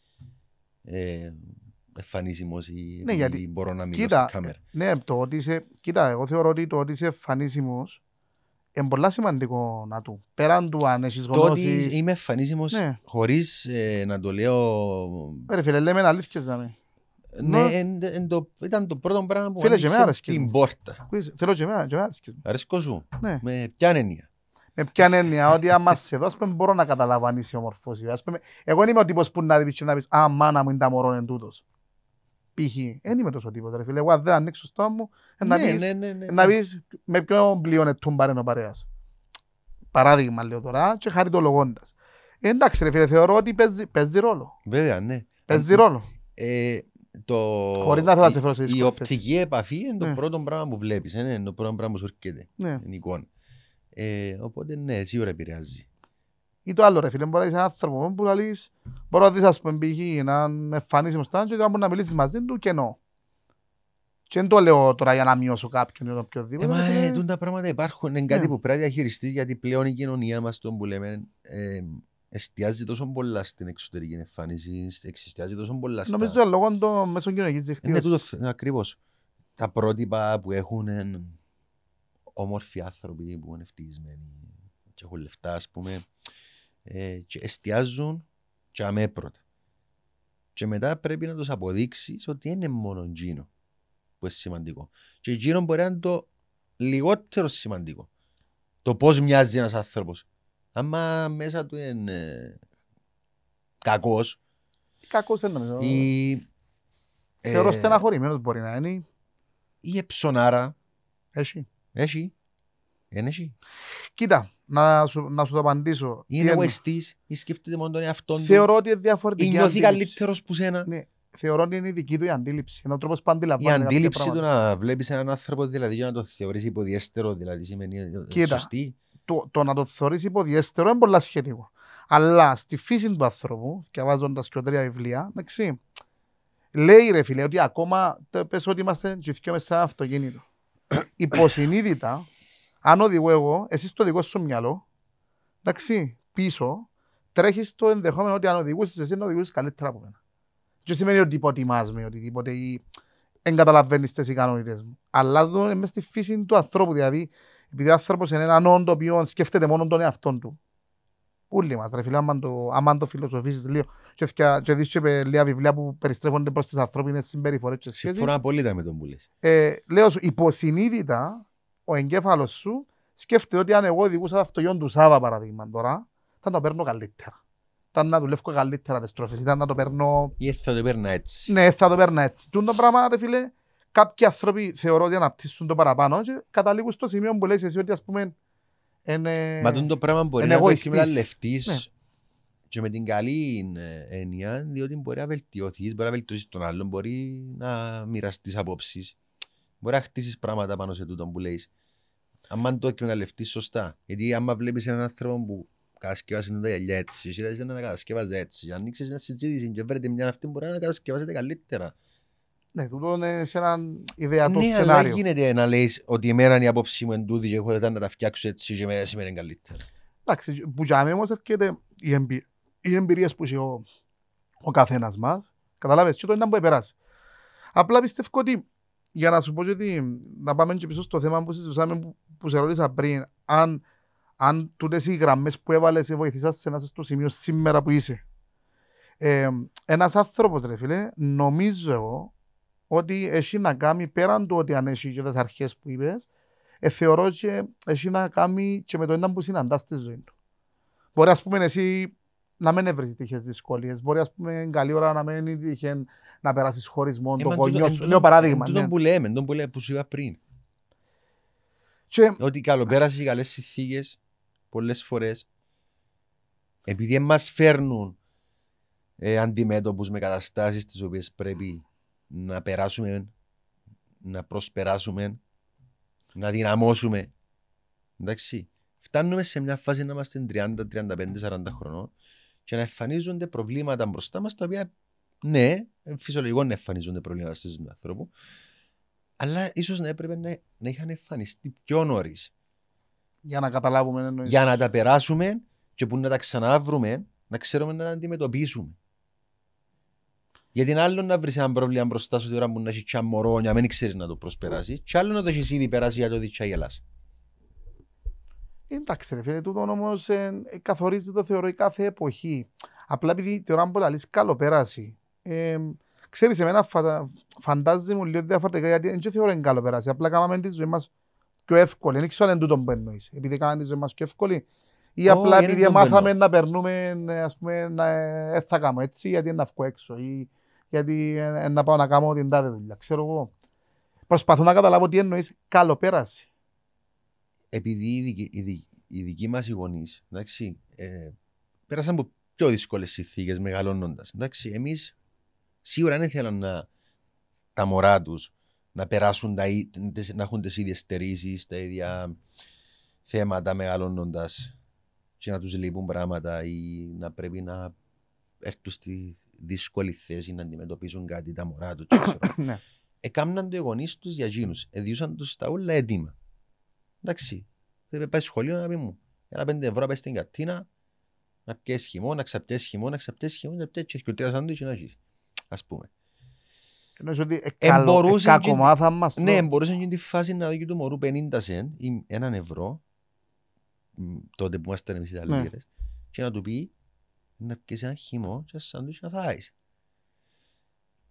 Speaker 1: ε, εμφανίσιμος ή ναι, γιατί, μπορώ να μιλήσω στην κάμερα.
Speaker 2: Ε, ναι, το ότι είσαι, κοίτα, εγώ θεωρώ ότι το ότι είσαι εμφανίσιμος είναι πολύ σημαντικό να του. Πέραν του αν έχεις γνώσεις... Το ότι είμαι
Speaker 1: εμφανίσιμος ναι. χωρίς ε, να το λέω...
Speaker 2: Ρε φίλε, λέμε αλήθεια, Ζαμί. Ναι, ήταν το πρώτο πράγμα που άνοιξε την πόρτα. Θέλω και εμένα, και εμένα Αρέσκω σου, ναι. με ποιαν έννοια. Με ποιαν έννοια, ότι άμα σε δω, μπορώ να καταλάβω αν είσαι ομορφός. Εγώ δεν είμαι ο τύπος που να δεις και να πεις «Α, μάνα μου είναι τα μωρόν εν τούτος». Π.χ. Δεν είμαι τόσο τύπος, ρε φίλε. Εγώ αν δεν ανοίξω στο μου, να ναι, ναι, πεις με ποιον πλειώνε τούν ο παρέας. Παράδειγμα λέω τώρα και χαριτολογώντας. Ε, εντάξει ρε φίλε, θεωρώ ότι παίζει ρόλο. Βέβαια, ναι. Παίζει ρόλο.
Speaker 1: Ε, το... να να σε Η, η οπτική επαφή είναι το ναι. πρώτο πράγμα που βλέπεις. Ε, ναι, είναι, το πρώτο πράγμα που σου έρχεται, ναι. είναι εικόνα. Ε, οπότε ναι, σίγουρα επηρεάζει.
Speaker 2: Ή το άλλο ρε φίλε, μπορεί να είσαι άνθρωπο που θα λύσεις, μπορώ να δεις, ας πούμε πηγή, εμφανίσει με στάντζο και να μπορεί να μιλήσεις μαζί του και ενώ. Και δεν το λέω τώρα για να μειώσω κάποιον ή οποιοδήποτε. Ε, μα ε, τα πράγματα υπάρχουν, είναι κάτι ναι. που πρέπει να διαχειριστείς γιατί πλέον η κοινωνία
Speaker 1: μας τον που λέμε, ε, εστιάζει τόσο πολλά στην εξωτερική εμφάνιση,
Speaker 2: εξιστιάζει τόσο πολλά στα... Νομίζω λόγω των μέσο κοινωνικής δικτύωσης.
Speaker 1: Είναι ακριβώς. Τα πρότυπα που έχουν όμορφοι άνθρωποι που είναι ευτυχισμένοι και έχουν λεφτά, ας πούμε, ε, και εστιάζουν και αμέπρωτα. Και μετά πρέπει να τους αποδείξεις ότι είναι μόνο γίνο που είναι σημαντικό. Και γίνο μπορεί να είναι το λιγότερο σημαντικό. Το πώς μοιάζει ένας άνθρωπος άμα μέσα του είναι κακό. Ε,
Speaker 2: κακός δεν νομίζω. Η... Ε, θεωρώ στεναχωρημένος μπορεί να είναι. Η εψονάρα. Έχει. Έχει. Είναι έχει. Κοίτα, να σου, να σου το απαντήσω. Είναι ο ναι, η δική του η αντίληψη. Είναι ο τρόπος που αντιλαμβάνεται. Η αντίληψη του
Speaker 1: να βλέπεις έναν άνθρωπο δηλαδή, για να το θεωρείς υποδιέστερο, δηλαδή σημαίνει Κοίτα, σωστή
Speaker 2: το, το να το θεωρείς υποδιέστερο είναι πολλά σχετικό. Αλλά στη φύση του ανθρώπου, και βάζοντα και τρία βιβλία, λέει ρε φίλε ότι ακόμα πες ότι είμαστε τζιφτιό μέσα σε ένα αυτοκίνητο. <coughs> Υποσυνείδητα, αν οδηγώ εγώ, εσύ το δικό σου μυαλό, εντάξει, πίσω, τρέχεις το ενδεχόμενο ότι αν οδηγούσες εσύ να οδηγούσες καλύτερα από μένα. Και σημαίνει ότι υποτιμάς οτιδήποτε ή δεν τις ικανότητες μου. Αλλά εδώ είμαι στη φύση του ανθρώπου. Δηλαδή, επειδή ο άνθρωπος είναι έναν όν το οποίο σκέφτεται μόνο τον εαυτό του. Όλοι μας, ρε φίλε, άμα το, άμα το φιλοσοφήσεις λίγο και, και δεις και λίγα βιβλία που περιστρέφονται προς τις ανθρώπινες συμπεριφορές και σχέσεις. Συμφωνώ
Speaker 1: απολύτω με τον Πούλη.
Speaker 2: Ε, λέω σου, υποσυνείδητα ο εγκέφαλος σου σκέφτεται ότι αν εγώ οδηγούσα το αυτογιόν του Σάβα παραδείγμα τώρα, θα το παίρνω καλύτερα. Θα να δουλεύω καλύτερα τις τροφές, ήταν να το παίρνω... Ή θα το παίρνω έτσι. Ναι, θα το παίρνω έτσι. Τούν το πράγμα, ρε φίλε, κάποιοι άνθρωποι θεωρώ ότι αναπτύσσουν το παραπάνω και καταλήγουν στο σημείο που λες εσύ ότι ας πούμε είναι Μα το πράγμα μπορεί να το έχει μεταλλευτείς ναι.
Speaker 1: και με την καλή ε, έννοια διότι μπορεί να βελτιωθείς, μπορεί να βελτιώσεις τον άλλον, μπορεί να μοιραστείς απόψεις, μπορεί να χτίσεις πράγματα πάνω σε τούτο που λέει. Αν το εκμεταλλευτείς σωστά, γιατί άμα βλέπεις έναν άνθρωπο που κατασκευάζει τα γυαλιά έτσι, εσύ να τα κατασκευάζεις έτσι, ανοίξεις μια συζήτηση και βρείτε μια αυτή μπορεί να τα καλύτερα.
Speaker 2: Ναι, τούτο είναι σε έναν ιδεατό ναι, σενάριο. Ναι, αλλά
Speaker 1: γίνεται να λέει ότι η μέρα είναι η απόψη μου εν και έχω να τα φτιάξω έτσι και μέρα σήμερα είναι καλύτερα.
Speaker 2: Εντάξει, που για μένα όμως έρχεται οι, εμπει... οι εμπειρίες που έχει ο, ο καθένας μας. Καταλάβες, και το είναι να μπορεί να περάσει. Απλά πιστεύω ότι για να σου πω ότι να πάμε και πίσω στο θέμα που συζητούσαμε που, που σε ρώτησα πριν, αν, αν τούτες οι γραμμές που έβαλες βοηθήσα σε ένα στο σημείο σήμερα που είσαι. Ε, ένας άνθρωπος, ρε φίλε, νομίζω εγώ, ότι εσύ να κάνει πέραν του ότι αν έχει και τις αρχές που είπες, ε, θεωρώ ότι εσύ να κάνει και με το ένα που συναντάς στη ζωή του. Μπορεί ας πούμε εσύ να μην έβρεις τέτοιε δυσκολίες. Μπορεί, ας πούμε, καλή ώρα να μην είχε να περάσεις χωρισμό ε, το κονιό σου. Λέω παράδειγμα. Τον ναι.
Speaker 1: που λέμε, τον που λέμε, που σου είπα πριν. Και... Ότι καλοπέρασες οι καλές συνθήκες πολλές φορές επειδή μας φέρνουν ε, αντιμέτωπους με καταστάσεις τις οποίες πρέπει να περάσουμε, να προσπεράσουμε, να δυναμώσουμε. Εντάξει, φτάνουμε σε μια φάση να είμαστε 30, 35, 40 χρονών και να εμφανίζονται προβλήματα μπροστά μας τα οποία ναι, φυσιολογικό να εμφανίζονται προβλήματα στη ζωή του ανθρώπου, αλλά ίσως να έπρεπε να, να είχαν εμφανιστεί πιο νωρίς.
Speaker 2: Για να καταλάβουμε εννοείς. Για
Speaker 1: να τα περάσουμε και που να τα ξαναβρούμε, να ξέρουμε να τα αντιμετωπίσουμε. Για την άλλη να βρεις ένα πρόβλημα μπροστά σου τώρα που να έχεις και μωρό μην ξέρεις να το προσπεράσεις ναι. και άλλο να το έχεις ήδη περάσει για το ότι και
Speaker 2: Εντάξει ρε φίλε, τούτο όμως ε, ε, καθορίζει το θεωρεί κάθε εποχή. Απλά επειδή τώρα πολλά λαλείς καλό περάσει. Ε, ξέρεις εμένα φα, φαντάζει μου λίγο διαφορετικά γιατί δεν θεωρώ είναι καλό περάσει. Απλά κάναμε τη ζωή μας πιο εύκολη. Δεν ξέρω αν τούτο που εννοείς. Επειδή κάναμε τη ζωή μας πιο εύκολη ή απλά επειδή μάθαμε να περνούμε ε, ας πούμε να ε, θα κάνω έτσι γιατί να βγω έξω ή γιατί ε, να πάω να κάνω την τάδε δουλειά. Ξέρω εγώ. Προσπαθώ να καταλάβω τι εννοείς καλοπέραση.
Speaker 1: Επειδή οι δικοί, μας οι γονείς ε, πέρασαν από πιο δύσκολες συνθήκες μεγαλώνοντας. Εμείς σίγουρα δεν ήθελαν να, τα μωρά τους να περάσουν, τα, να έχουν τις ίδιες στερήσεις, τα ίδια θέματα μεγαλώνοντας και να τους λείπουν πράγματα ή να πρέπει να έρθουν στη δύσκολη θέση να αντιμετωπίζουν κάτι τα μωρά τους. Έκαναν <coughs> ναι. το οι γονείς τους για γίνου. Εδιούσαν του τα όλα έτοιμα. Εντάξει. Δεν πάει σχολείο να πει μου. Ένα πέντε ευρώ πα στην κατίνα, να πιέσεις χυμό, να ξαπτέσει χυμό, να ξαπτέσει χυμό, να πιέσεις και τρία σαντουίτσι να έχει. Ας πούμε.
Speaker 2: Ενώ ότι μπορούσε μας. Ναι, μπορούσε να γίνει τη
Speaker 1: φάση να δει του μωρού 50 σεν ή έναν ευρώ, τότε που είμαστε εμείς οι ναι. Ιταλίδες, και να του πει να πιείς ένα χυμό και σάντουιτς να φάεις.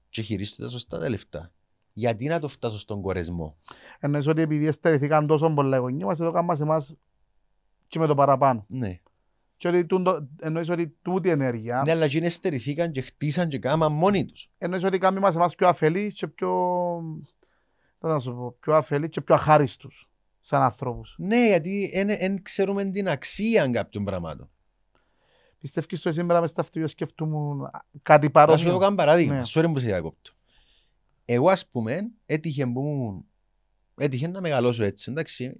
Speaker 1: Και χειρίστε τα σωστά τα λεφτά. Γιατί να το φτάσω στον κορεσμό.
Speaker 2: Εννοείς ότι επειδή εστερηθήκαν τόσο πολλά γονείς μας, εδώ κάνουμε εμάς και με το παραπάνω. Ναι. Και ότι το, εννοείς ότι τούτη ενέργεια... Ναι, αλλά και εστερηθήκαν και χτίσαν και κάμα μόνοι τους. Εννοείς ότι κάνουμε μας εμάς πιο αφελείς και πιο... Θα να σου πω, πιο αφελείς και πιο αχάριστους σαν ανθρώπους. Ναι, γιατί δεν ξέρουμε την αξία κάποιων πραγμάτων. Πιστεύεις ότι σήμερα μες στα αυτοκίνητα σκεφτούμουν κάτι παρόμοιο. Να σου δω κάνω παράδειγμα. Ναι.
Speaker 1: Sorry που σε διακόπτω. Εγώ ας πούμε έτυχε Έτυχε να μεγαλώσω έτσι, εντάξει.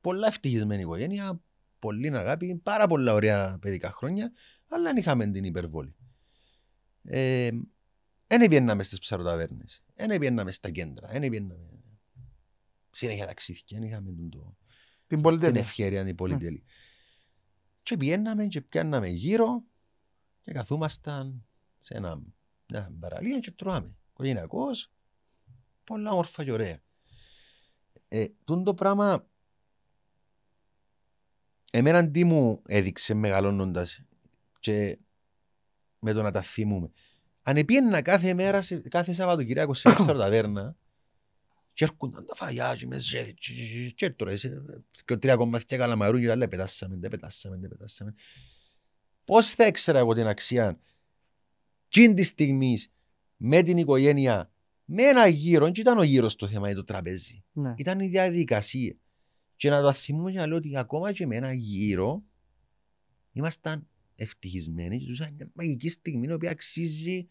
Speaker 1: Πολλά ευτυχισμένη οικογένεια, πολύ αγάπη, πάρα πολλά ωραία παιδικά χρόνια, αλλά δεν είχαμε την υπερβόλη. Ε, δεν πιέναμε στις ψαροταβέρνες, δεν πιέναμε στα κέντρα, δεν πιέναμε... Συνέχεια ταξίδια, δεν είχαμε τον το... την, την ευκαιρία, την πολυτέλεια. Mm. Και πιέναμε και πιάναμε γύρω και καθούμασταν σε ένα, μια παραλία και τρώαμε. Κοκκινακός, πολλά όμορφα και ωραία. Ε, Τον το πράγμα εμένα τι μου έδειξε μεγαλώνοντας και με το να τα θυμούμε. Αν επίεννα κάθε μέρα, κάθε Σαββατοκυριακό σε μια ταβέρνα, και έρχονταν τα φαγιά με Και τώρα και τρία κομμάτια καλαμαρού και λέει πετάσαμε, δεν πετάσαμε, δεν πετάσαμε. Πώς θα έξερα εγώ την αξία Κιν της στιγμής με την οικογένεια, με ένα γύρο, και ήταν ο γύρος το θέμα, το τραπέζι. Ναι. Ήταν η διαδικασία. Και να το θυμούμε και να λέω ότι ακόμα και με ένα γύρο ήμασταν ευτυχισμένοι και ζούσαν μια μαγική στιγμή η οποία αξίζει.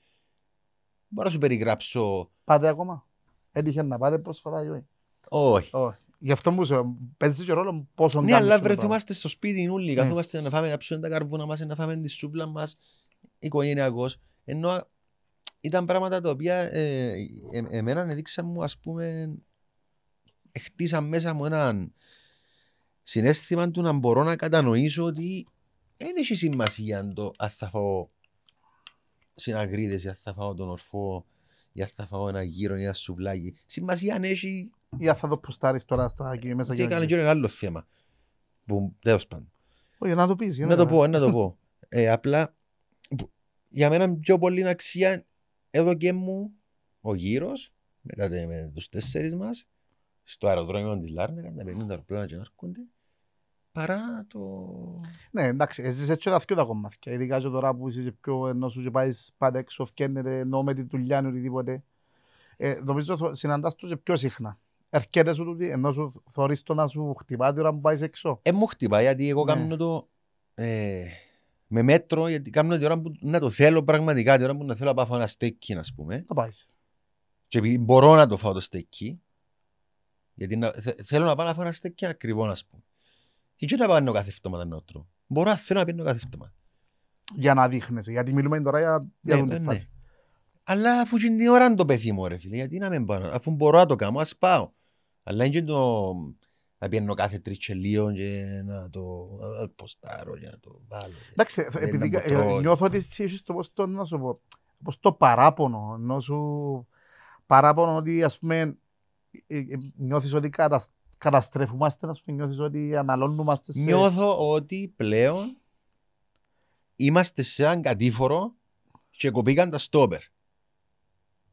Speaker 2: Μπορώ να σου περιγράψω. Πάτε ακόμα έτυχε να πάτε πρόσφατα ή όχι. Όχι. Γι' αυτό μου παίζεις και ρόλο πόσο Ναι, αλλά βρεθούμαστε στο σπίτι όλοι.
Speaker 1: Ναι. καθόμαστε να φάμε να ψούμε τα καρβούνα μας, να φάμε τη σούπλα μας, οικογενειακός. Ενώ ήταν πράγματα τα οποία εμέναν ε, εμένα έδειξαν μου, ας πούμε, χτίσαν μέσα μου έναν συνέστημα του να μπορώ να κατανοήσω ότι δεν έχει σημασία αν, το, αν θα φάω ή αν θα φάω τον ορφό ή θα φάω ένα γύρο ή ένα σουβλάκι. Σημασία
Speaker 2: αν έχει. Ή θα το προστάρει τώρα στα και μέσα και. Και έκανε και
Speaker 1: ένα άλλο θέμα. Που τέλος πάντων.
Speaker 2: Όχι, να το πεις. Ε, να, το πω, να
Speaker 1: το πω. απλά για μένα πιο πολύ αξία εδώ και μου ο γύρος μετά με τους τέσσερις μας στο αεροδρόμιο της Λάρνακα, τα αεροπλάνα και να έρχονται
Speaker 2: παρά το. Ναι, εντάξει, εσύ έτσι τα τα κομμάτια. Ειδικά και τώρα που είσαι πιο ενώ σου και πάεις πάντα έξω, φκένεται ενώ με τη δουλειά ή οτιδήποτε. Ε, νομίζω συναντάς το πιο συχνά. Ερχέται σου τούτη, ενώ σου θωρείς το να σου χτυπάει την που πάεις έξω. Ε, μου χτυπάει, γιατί εγώ ναι. κάνω
Speaker 1: το ε, με μέτρο, γιατί κάνω την ώρα που να το θέλω πραγματικά, την ώρα που να θέλω να πάω ένα στέκι, να πούμε. Θα πάεις. Και επειδή μπορώ να το φάω το στέκι, γιατί να, θέλω να πάω να φάω ένα στέκι ακριβό, να πούμε. Εκεί να πάω κάθε φτώματα να Μπορώ να θέλω να πίνω κάθε φτώματα. Για να δείχνεσαι, γιατί μιλούμε τώρα για, για ναι, ναι, ναι, φάση. Αλλά αφού είναι την ώρα να το παιδί μου, ρε φίλε, γιατί να μην πάω. Αφού μπορώ να το κάνω, ας πάω. Αλλά είναι και το... Να πιένω κάθε τριτσελίο και να το ποστάρω και να το βάλω.
Speaker 2: Εντάξει, επειδή νιώθω ότι εσύ είσαι το ποστό, το, να σου πω, πώς το παράπονο, ενώ σου παράπονο ότι ας πούμε ε, ε, νιώθεις ότι κατασ καταστρέφουμαστε, να πούμε, νιώθεις ότι αναλώνουμε σε...
Speaker 1: Νιώθω ότι πλέον είμαστε σε έναν κατήφορο και κοπήκαν τα στόπερ.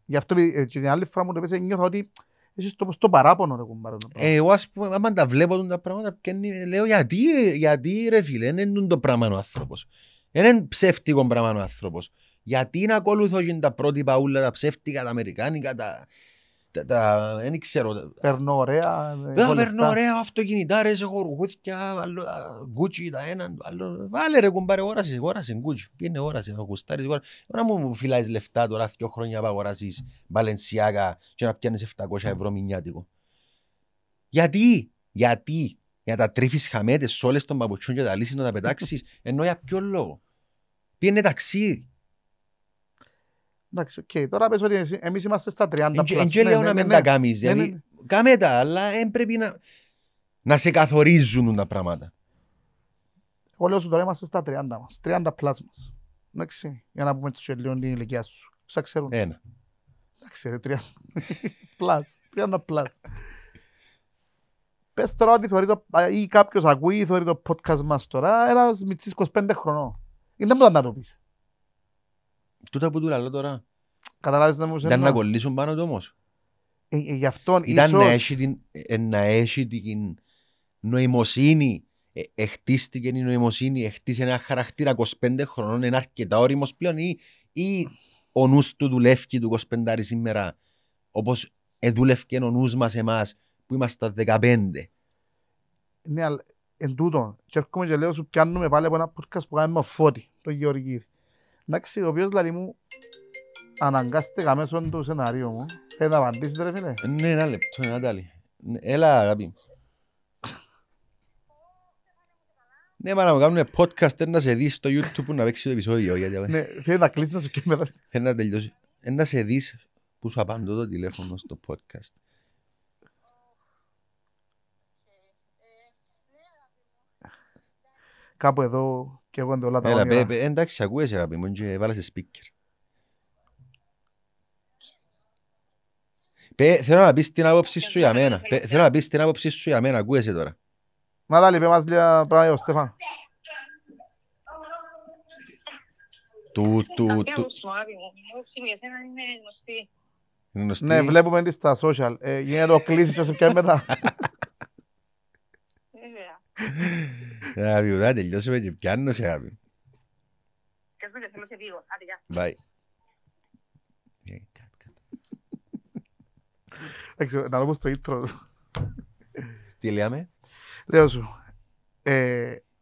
Speaker 2: Γι' αυτό ε, και την άλλη φορά μου το πες, ε, νιώθω ότι εσύ στο, στο παράπονο ρε κουμπάρο. Ε,
Speaker 1: εγώ ας πούμε, άμα τα βλέπω τα πράγματα, λέω γιατί, γιατί ρε φίλε, δεν είναι το πράγμα ο άνθρωπος. Δεν είναι ψεύτικο πράγμα ο άνθρωπος. Γιατί να ακολουθώ τα πρώτη παούλα, τα ψεύτικα, τα αμερικάνικα, τα τα, δεν ξέρω. Περνώ
Speaker 2: ωραία. Περνώ
Speaker 1: ωραία, αυτοκινητάρες, έχω ρουχούθια, γκούτσι, τα έναν, Βάλε ρε κουμπάρε, όρασε, όρασε, γκούτσι. Πήνε όρασε, έχω κουστάρεις, όρασε. Να μου φυλάει λεφτά τώρα, δυο χρόνια να αγοράζει Μπαλενσιάκα και να πιάνεις 700 ευρώ μηνιάτικο. Γιατί, γιατί, για τα τρίφεις χαμέτες, σόλες των παπουτσιών και τα λύσεις να τα πετάξεις, <laughs> ενώ για ποιο λόγο. Πήγαινε ταξίδι.
Speaker 2: Εντάξει, οκ. Τώρα πες ότι εμείς είμαστε στα 30 πλάσια. Εν και ναι, λέω ναι, να μην ναι, τα κάνεις, δηλαδή κάμε τα, αλλά πρέπει να,
Speaker 1: να σε καθορίζουν τα πράγματα.
Speaker 2: Εγώ λέω σου τώρα είμαστε στα 30 μας, 30 πλάσια μας. Εντάξει, για να πούμε τους ελληνών την ηλικία σου. Σας ξέρουν. Ένα. Εντάξει ρε, 30 πλάσια. 30 πλάσια. Πες τώρα ότι θεωρεί το, ή κάποιος ακούει, ή θεωρεί το podcast μας τώρα, ένας μητσής 25 χρονών. Είναι μου να το πεις τούτα που του λαλώ τώρα. Καταλάβεις να μου Ήταν να
Speaker 1: κολλήσουν πάνω του όμως.
Speaker 2: Ε, ε, γι' αυτόν Ήταν ίσως... να έχει
Speaker 1: την, ε, να έχει την νοημοσύνη. εχτίστηκε η νοημοσύνη, εχτίσε ένα χαρακτήρα 25 χρονών, είναι αρκετά όριμος πλέον ή, ο νους του δουλεύει του 25 σήμερα όπως εδούλευκε ο νους μας εμάς που είμαστε 15.
Speaker 2: Ναι, αλλά εν τούτο, και έρχομαι και λέω σου πιάνουμε πάλι από ένα podcast που κάνουμε φώτη, το Γεωργίδη. Εντάξει, ο οποίος λαλεί δηλαδή, μου αναγκάστηκα μέσω του σενάριου μου. Θέλει να απαντήσεις ρε φίλε. Ε, ναι, ένα λεπτό, ένα τάλι. Ναι, έλα αγάπη μου. Ναι, μάνα
Speaker 1: μου κάνουμε podcast να σε δεις στο YouTube να παίξεις το επεισόδιο. Ναι,
Speaker 2: θέλει να κλείσεις να σου κέμει μετά.
Speaker 1: Θέλει να τελειώσει. Να σε δεις που σου απαντώ το τηλέφωνο στο podcast.
Speaker 2: Κάπου εδώ και εγώ όλα τα Έλα, όνειρα.
Speaker 1: εντάξει, ακούες αγάπη μου και βάλε σε speaker. Πε, θέλω να πεις την άποψη σου για μένα. Πε, θέλω να πεις την άποψη σου για μένα. Ακούεσαι τώρα.
Speaker 2: Μα δάλη, πέμας λίγα πράγματα ο Στέφαν.
Speaker 1: Του, του, του.
Speaker 2: Ναι, βλέπουμε τη στα social. Ε, γίνεται ο κλείσης και σε πιάνει μετά. <laughs> Δεν
Speaker 1: μου, θα τελειώσουμε
Speaker 2: και πιάνω σε αγάπη. Κασμίτε, θέλω σε φύγω. Άντε, γεια. Bye. Εντάξει, να λέω στο intro. Τι λέμε. Λέω σου.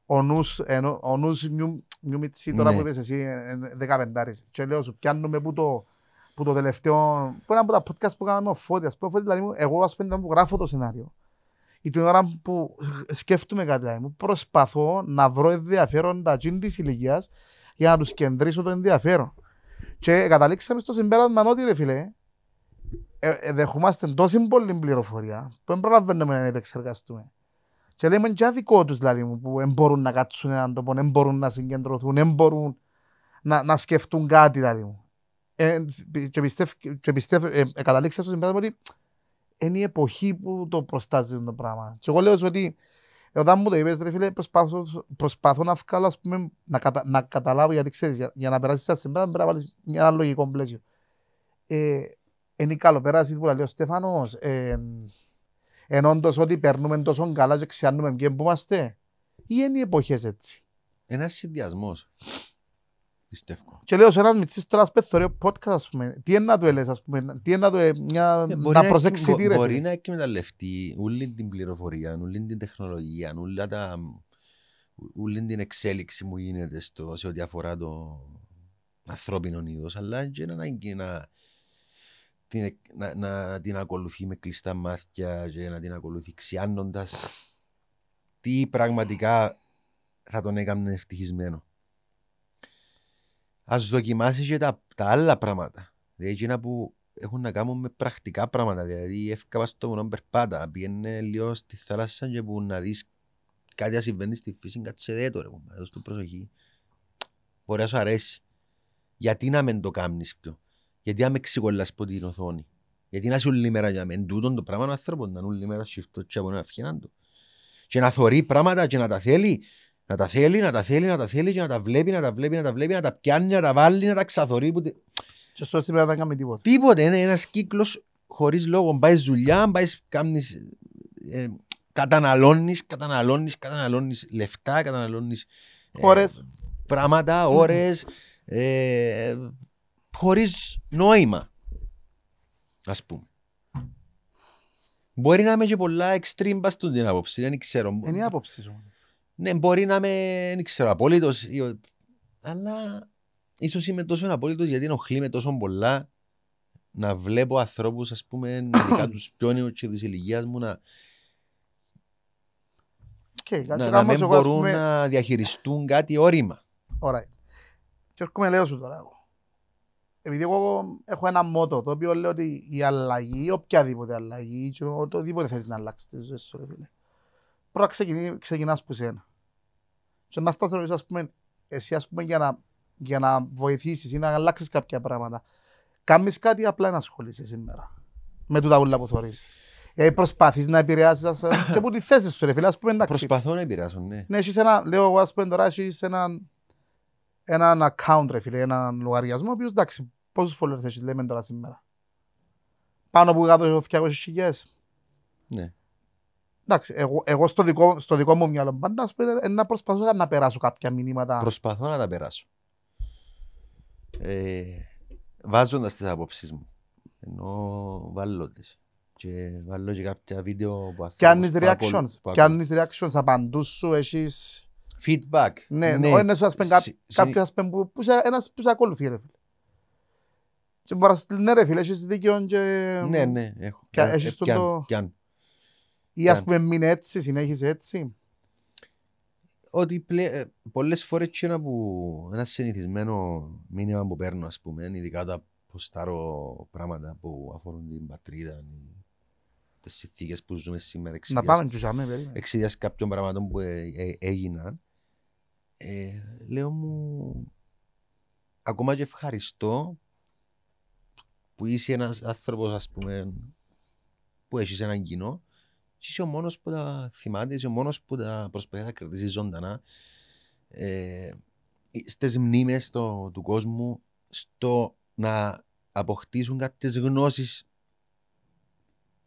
Speaker 2: Ο νους, ο νους νιου μιτσί τώρα που είπες εσύ, δεκαπεντάρις. Και λέω σου, πιάνουμε που το που το τελευταίο, που είναι από τα podcast που κάναμε ο Φώτη, ας πούμε, ο Φώτη, δηλαδή, εγώ ας πούμε, γράφω το σενάριο ή την ώρα που σκέφτομαι κάτι δηλαδή, μου, προσπαθώ να βρω ενδιαφέροντα εκείνη της ηλικίας για να τους κεντρήσω το ενδιαφέρον. Και καταλήξαμε στο συμπέρασμα ότι ρε φίλε, ε, ε, δεχόμαστε τόση πολλή πληροφορία που δεν προλαβαίνουμε να επεξεργαστούμε. Και λέμε και αδικό τους δηλαδή μου που δεν μπορούν να κάτσουν έναν τόπο, δεν μπορούν να συγκεντρωθούν, δεν μπορούν να, να σκεφτούν κάτι δηλαδή μου. Ε, και πιστεύω, και ε, ε, καταλήξαμε στο συμπέρασμα ότι είναι η εποχή που το προστάζει το πράγμα. Και εγώ λέω ότι όταν μου το είπες ρε φίλε προσπαθώ, προσπαθώ να βγάλω ας πούμε, να, κατα, να καταλάβω γιατί ξέρεις για, για να περάσεις σαν σήμερα πρέπει να βάλεις μια λογικό πλαίσιο. Ε, είναι καλό περάσεις που λέει ο Στεφανός. Ε, εν όντως ότι περνούμε τόσο καλά και ξεχνούμε και που είμαστε ή είναι οι εποχές έτσι. Ένας συνδυασμός. Πιστεύω. Και λέω σε έναν μητσής τώρα σπέθω ρε podcast ας πούμε. Τι είναι να του έλεγες ας πούμε. Τι είναι να του ε, μια... Ε, να προσέξει τι ρε. Μπορεί να
Speaker 1: εκμεταλλευτεί όλη την πληροφορία, όλη την τεχνολογία, όλη, τα... Όλη την εξέλιξη που γίνεται στο, σε ό,τι αφορά το ανθρώπινο είδος, αλλά και είναι ανάγκη να, την, να, να την ακολουθεί με κλειστά μάτια και να την ακολουθεί ξιάνοντας τι πραγματικά θα τον έκανε ευτυχισμένο ας δοκιμάσεις και τα, τα, άλλα πράγματα. Δηλαδή, εκείνα που έχουν να κάνουν με πρακτικά πράγματα. Δηλαδή, έφυγα στο βουνό περπάτα, πήγαινε λίγο στη θάλασσα και που να δεις κάτι να συμβαίνει στη φύση, κάτι σε τώρα. Να δώσει προσοχή. Μπορεί να σου αρέσει. Γιατί να μην το κάνεις πιο. Γιατί να με ξυκολλά από την οθόνη. Γιατί να σου όλη μέρα για μένα. Τούτον το πράγμα να θέλω να είναι όλη μέρα αυτό και από ένα του. Και να θωρεί πράγματα και να τα θέλει να τα θέλει, να τα θέλει, να τα θέλει και να τα βλέπει, να τα βλέπει, να τα βλέπει, να τα πιάνει, να τα βάλει, να τα ξαθορεί. Που... Και στο πρέπει δεν κάνει τίποτα. Τίποτε. Είναι ένας κύκλος χωρίς λόγο. Μπάει δουλειά, μπάει κάνεις. Ε, καταναλώνεις, καταναλώνεις, καταναλώνεις λεφτά, καταναλώνεις. Ε, Πράγματα, ώρες. Ε, χωρίς νόημα. Ας πούμε. Μπορεί να είμαι και πολλά extreme πας την άποψη, δεν ξέρω. Είναι η άποψη σου. Ναι, μπορεί να είμαι, δεν ξέρω, απόλυτος, αλλά ίσως είμαι τόσο απόλυτος γιατί ενοχλεί με τόσο πολλά να βλέπω ανθρώπους, ας πούμε, <coughs> ειδικά του πιο και της ηλικίας μου να.
Speaker 2: Okay, να, να μην μπορούν πούμε... να
Speaker 1: διαχειριστούν κάτι όρημα.
Speaker 2: Ωραία. Και έρχομαι λέω σου τώρα εγώ. Επειδή εγώ έχω ένα μότο το οποίο λέω ότι η αλλαγή, οποιαδήποτε αλλαγή, οτιδήποτε θέλεις να αλλάξεις τη ζωή σου, ρε φίλε πρώτα ξεκινάς που σένα. Και να φτάσεις ρωτήσεις, ας πούμε, εσύ ας πούμε για να, για να βοηθήσεις ή να αλλάξεις κάποια πράγματα. κάνεις κάτι απλά να ασχολείσαι σήμερα. Με το ούλα που θωρείς. Ε, προσπαθείς να επηρεάσεις και που τη θέση σου ρε φίλε, ας πούμε εντάξει. Προσπαθώ να επηρεάσω, ναι. Ναι, έχεις ένα, λέω εγώ ας πούμε τώρα, έχεις έναν, ένα account ρε φίλε, έναν λογαριασμό, ο οποίος εντάξει, πόσους followers έχεις λέμε τώρα σήμερα. Πάνω από 200 χιλιάδες. Ναι. Εντάξει, εγώ, εγώ στο, δικό, στο δικό μου μυαλό πάντα να ε, προσπαθώ να περάσω κάποια μηνύματα.
Speaker 1: Προσπαθώ να τα περάσω. Ε, Βάζοντας τις απόψεις μου. Ενώ βάλω τις. Και βάλω και κάποια βίντεο που αθώ. Κάνεις reactions.
Speaker 2: είναι reactions. Απαντούς σου, έχεις... Feedback. Ναι, ναι. ναι. ένας σου κάποιος ας πούμε που, που, σε, ένας που σε ακολουθεί ρε φίλε. Και μπορείς να στείλει ναι ρε φίλε, έχεις δίκιο και... Ναι, ναι, έχω. Και ε, έχεις ε, το... Πιάν,
Speaker 1: πιάν. Ή α ναι.
Speaker 2: πούμε μην έτσι, συνέχιζε έτσι. Ότι πλέ, ε,
Speaker 1: πολλές φορές είναι που ένα συνηθισμένο μήνυμα που παίρνω, ας πούμε, ειδικά όταν προστάρω πράγματα που αφορούν την πατρίδα, τις συνθήκες που ζούμε σήμερα, εξαιτία κάποιων πραγμάτων που ε, ε, έγιναν. λέω μου, ακόμα και ευχαριστώ που είσαι ένας άνθρωπος, ας πούμε, που έχεις έναν κοινό είσαι ο μόνος που τα θυμάται, είσαι ο μόνος που τα προσπαθεί να κρατήσει ζωντανά ε, στι μνήμε το, του κόσμου, στο να αποκτήσουν κάποιες γνώσεις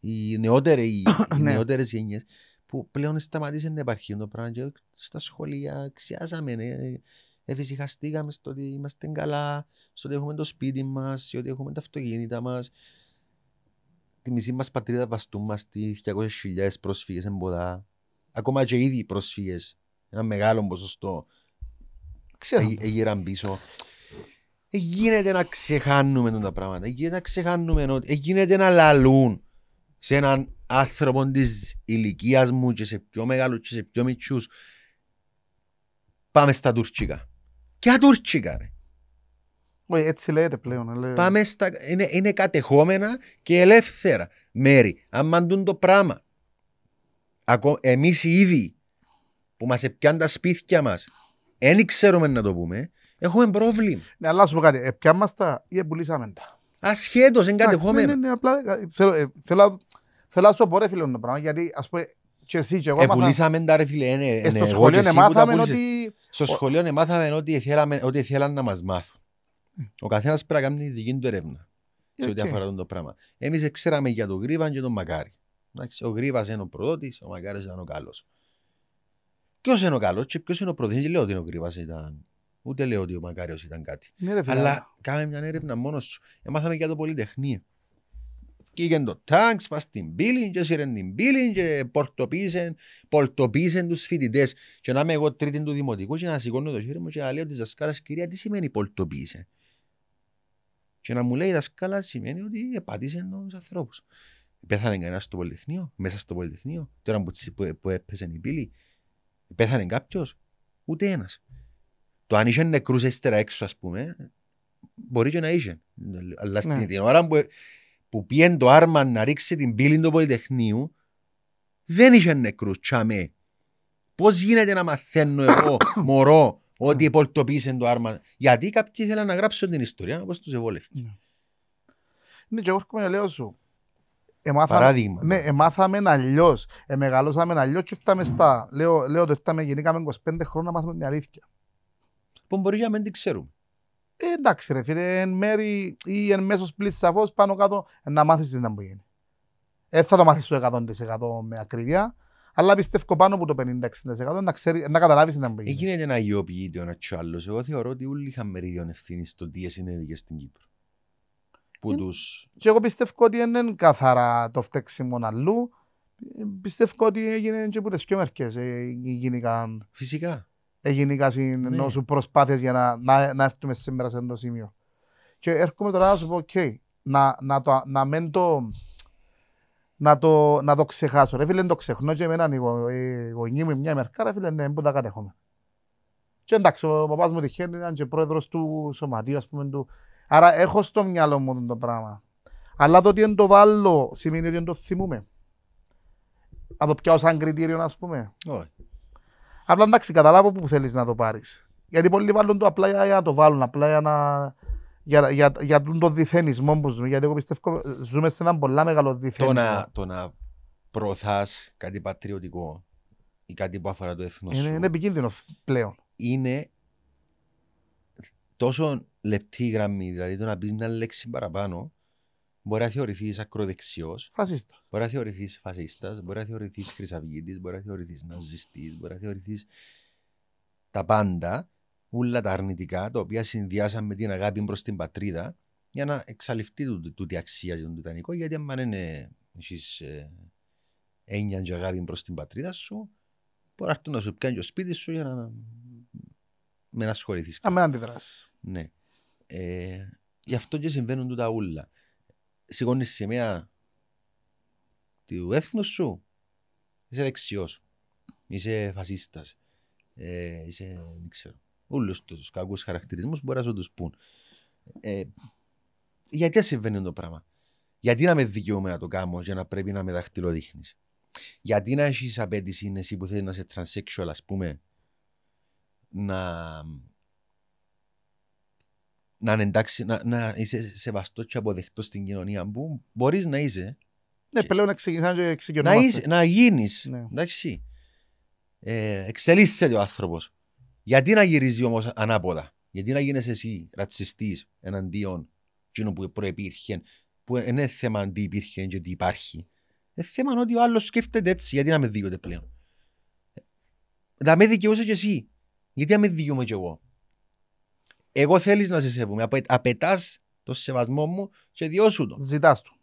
Speaker 1: οι νεότερε <coughs> ναι. οι, νεότερες γενιές που πλέον σταματήσαν να υπάρχουν το πράγμα και στα σχολεία ξιάσαμε, ε, ε, εφησυχαστήκαμε στο ότι είμαστε καλά, στο ότι έχουμε το σπίτι μας, στο ότι έχουμε τα αυτοκίνητα μας, τη μισή μας πατρίδα βαστούμαστε 200.000 πρόσφυγες εμποδά. Ακόμα και ήδη οι πρόσφυγες, ένα μεγάλο ποσοστό, ε, Έγιναν πίσω. Ε, γίνεται να ξεχάνουμε τα πράγματα. Ε, γίνεται να ξεχάνουμε ότι. Γίνεται να λαλούν σε έναν άνθρωπο της ηλικίας μου και σε πιο μεγάλους και σε πιο μικρού. Πάμε στα τουρκικά. Και ατουρκικά, ρε.
Speaker 2: Έτσι λέγεται πλέον. Ε, λέει.
Speaker 1: Πάμε στα... είναι, είναι κατεχόμενα και ελεύθερα μέρη. Αν μαντούν το πράγμα. Ακο... Εμείς οι ίδιοι που μας πιάνουν τα σπίτια μας,
Speaker 2: δεν ξέρουμε να το πούμε, έχουμε πρόβλημα. Ναι, αλλά σου πω κάτι. Επιάμε τα ή εμπουλήσαμε τα. Ασχέτως, είναι κατεχόμενα. Ναι, ναι, ναι, απλά ε, θέλω, ε, θέλω, θέλω να σου πω ρε φίλε το πράγμα, γιατί ας πούμε και εσύ και εγώ Επουλήσαμε τα ρε φίλε, ε, ναι, ναι, στο σχολείο ναι, μάθαμε ότι... Στο σχολείο
Speaker 1: μάθαμε ότι θέλαν να μας μάθουν. Ο καθένας πρέπει να κάνει τη δική του έρευνα okay. σε ό,τι ε, αφορά το πράγμα. Εμείς ξέραμε για τον Γρήβα και τον Μακάρι. Ο Γρήβα είναι ο προδότης, ο Μακάρι ήταν ο καλός. Ποιος είναι ο καλός και ποιος είναι ο προδότης. Δεν λέω ότι ο Γρήβα ήταν. Ούτε λέω ότι ο Μακάρι ήταν κάτι. Ναι, Αλλά κάνε μια έρευνα μόνος σου. Εμάθαμε για το Πολυτεχνείο. Κήκεν το τάγκ, πα στην πύλη, και σύρεν την πύλη, και πορτοποίησαν, πολτοποίησαν τους φοιτητές. Και να είμαι εγώ τρίτη του δημοτικού, και να σηκώνω το χέρι μου και να λέω τη δασκάλα, κυρία, τι σημαίνει πολτοποίησαν. Και να μου λέει η δασκάλα σημαίνει ότι επατήσε τους ανθρώπους. Πέθανε κανένας στο Πολυτεχνείο, μέσα στο Πολυτεχνείο, τώρα που, που, που έπαιζε η πύλη. Πέθανε κάποιος, ούτε ένας. Το αν είχε νεκρού έστερα έξω, ας πούμε, μπορεί και να είχε. Αλλά στην ναι. στην ώρα που, που πήγαινε το άρμα να ρίξει την πύλη του Πολυτεχνείου, δεν είχε νεκρούς, τσαμέ. Πώς γίνεται να μαθαίνω εγώ, μωρό, ότι ναι. υπολτοποίησε το άρμα. Γιατί κάποιοι ήθελαν να γράψουν την ιστορία, όπως τους εβόλευε.
Speaker 2: Ναι. ναι, και εγώ έρχομαι να λέω σου. Παράδειγμα. Ναι, εμάθαμε αλλιώς. Εμεγαλώσαμε αλλιώς και φτάμε στα. Λέω, λέω το φτάμε με 25 χρόνια να μάθουμε την αλήθεια. Που μπορεί να μην την ξέρουμε. Ε, εντάξει, ρε φίλε, εν μέρη ή εν μέσος πλήση σαφώς πάνω κάτω να μάθεις τι να μου γίνει. Ε, θα το μάθεις το 100% με ακρίβεια. Αλλά πιστεύω πάνω από το 50-60% να, ξέρει, να καταλάβεις τι να μπει. Γίνεται ένα
Speaker 1: αγιοποιείται ο ένα Εγώ θεωρώ ότι όλοι είχαν μερίδιο ευθύνης στο τι συνέβη και στην Κύπρο. Που τους...
Speaker 2: Και εγώ πιστεύω ότι δεν είναι καθαρά το φταίξιμο αλλού. Πιστεύω ότι έγινε και που πιο μερικές έγιναν. Ε, Φυσικά. Έγιναν ε, συνόσου ναι. προσπάθειες για να, να, να έρθουμε σήμερα σε αυτό το σημείο. Και έρχομαι τώρα να σου πω, okay, να, να, το, να μην το να το, να το ξεχάσω. Ρε φίλε, το ξεχνώ και εμένα οι γονείς μου μια μερικά, ρε φίλε, ναι, που τα κατέχομαι. Και εντάξει, ο παπάς μου τυχαίνει, ήταν και πρόεδρος του σωματείου, ας πούμε, του... Άρα έχω στο μυαλό μου το πράγμα. Αλλά το ότι δεν το βάλω σημαίνει ότι δεν το θυμούμε. Να το πιάω σαν κριτήριο, να πούμε. Όχι. Απλά εντάξει, καταλάβω που θέλεις να το πάρεις. Γιατί πολλοί βάλουν το απλά για να το βάλουν, απλά για να για, για τον το διθενισμό που ζούμε. Γιατί εγώ πιστεύω ζούμε σε έναν πολλά μεγάλο διθενισμό. Το να,
Speaker 1: το να προωθάς κάτι πατριωτικό ή κάτι που αφορά το έθνος σου. Είναι, είναι επικίνδυνο πλέον. Είναι τόσο λεπτή η κατι που αφορα το εθνο σου ειναι δηλαδή το να πεις μια λέξη παραπάνω, μπορεί να θεωρηθείς ακροδεξιός. Φασίστας. Μπορεί να θεωρηθείς φασίστας, μπορεί να θεωρηθείς χρυσαυγίτης, μπορεί να θεωρηθείς ναζιστής, μπορεί να θεωρηθείς τα πάντα όλα τα αρνητικά τα οποία συνδυάσαν με την αγάπη προς την πατρίδα για να εξαλειφθεί τούτη το, το, το, αξία του Τιτανικού. Γιατί αν δεν είναι ε, έννοια και αγάπη προς την πατρίδα σου, μπορεί να να σου πιάνει το σπίτι σου για να με ασχοληθεί. Α,
Speaker 2: με αντιδράσεις.
Speaker 1: Ναι. Ε, γι' αυτό και συμβαίνουν τούτα όλα. Σηκώνει σημαία του έθνους σου, είσαι δεξιός. Είσαι φασίστας. Ε, είσαι, δεν ξέρω όλους τους κακούς χαρακτηρισμούς μπορεί να τους πούν. Ε, γιατί συμβαίνει το πράγμα. Γιατί να με δικαιούμαι να το κάνω για να πρέπει να με δαχτυλοδείχνεις. Γιατί να έχεις απέτηση εσύ που θέλεις να είσαι transsexual, ας πούμε, να, να, εντάξει, να, να είσαι σεβαστός και αποδεκτός στην κοινωνία που μπορείς να είσαι.
Speaker 2: Ναι, πλέον να να, να,
Speaker 1: να γίνεις. Ναι. Εντάξει. Ε, εξελίσσεται ο άνθρωπος. Γιατί να γυρίζει όμως ανάποδα, γιατί να γίνει εσύ ρατσιστής εναντίον εκείνου που προεπήρχε, που είναι θέμα αντί τι υπήρχε και τι υπάρχει. Είναι θέμα ότι ο άλλος σκέφτεται έτσι, γιατί να με δικαιούται πλέον. Να με δικαιούσες κι εσύ. Γιατί να με δικαιούμαι κι εγώ. Εγώ θέλεις να σε σέβομαι. Απαιτάς το σεβασμό μου και σου το. Ζητάς του.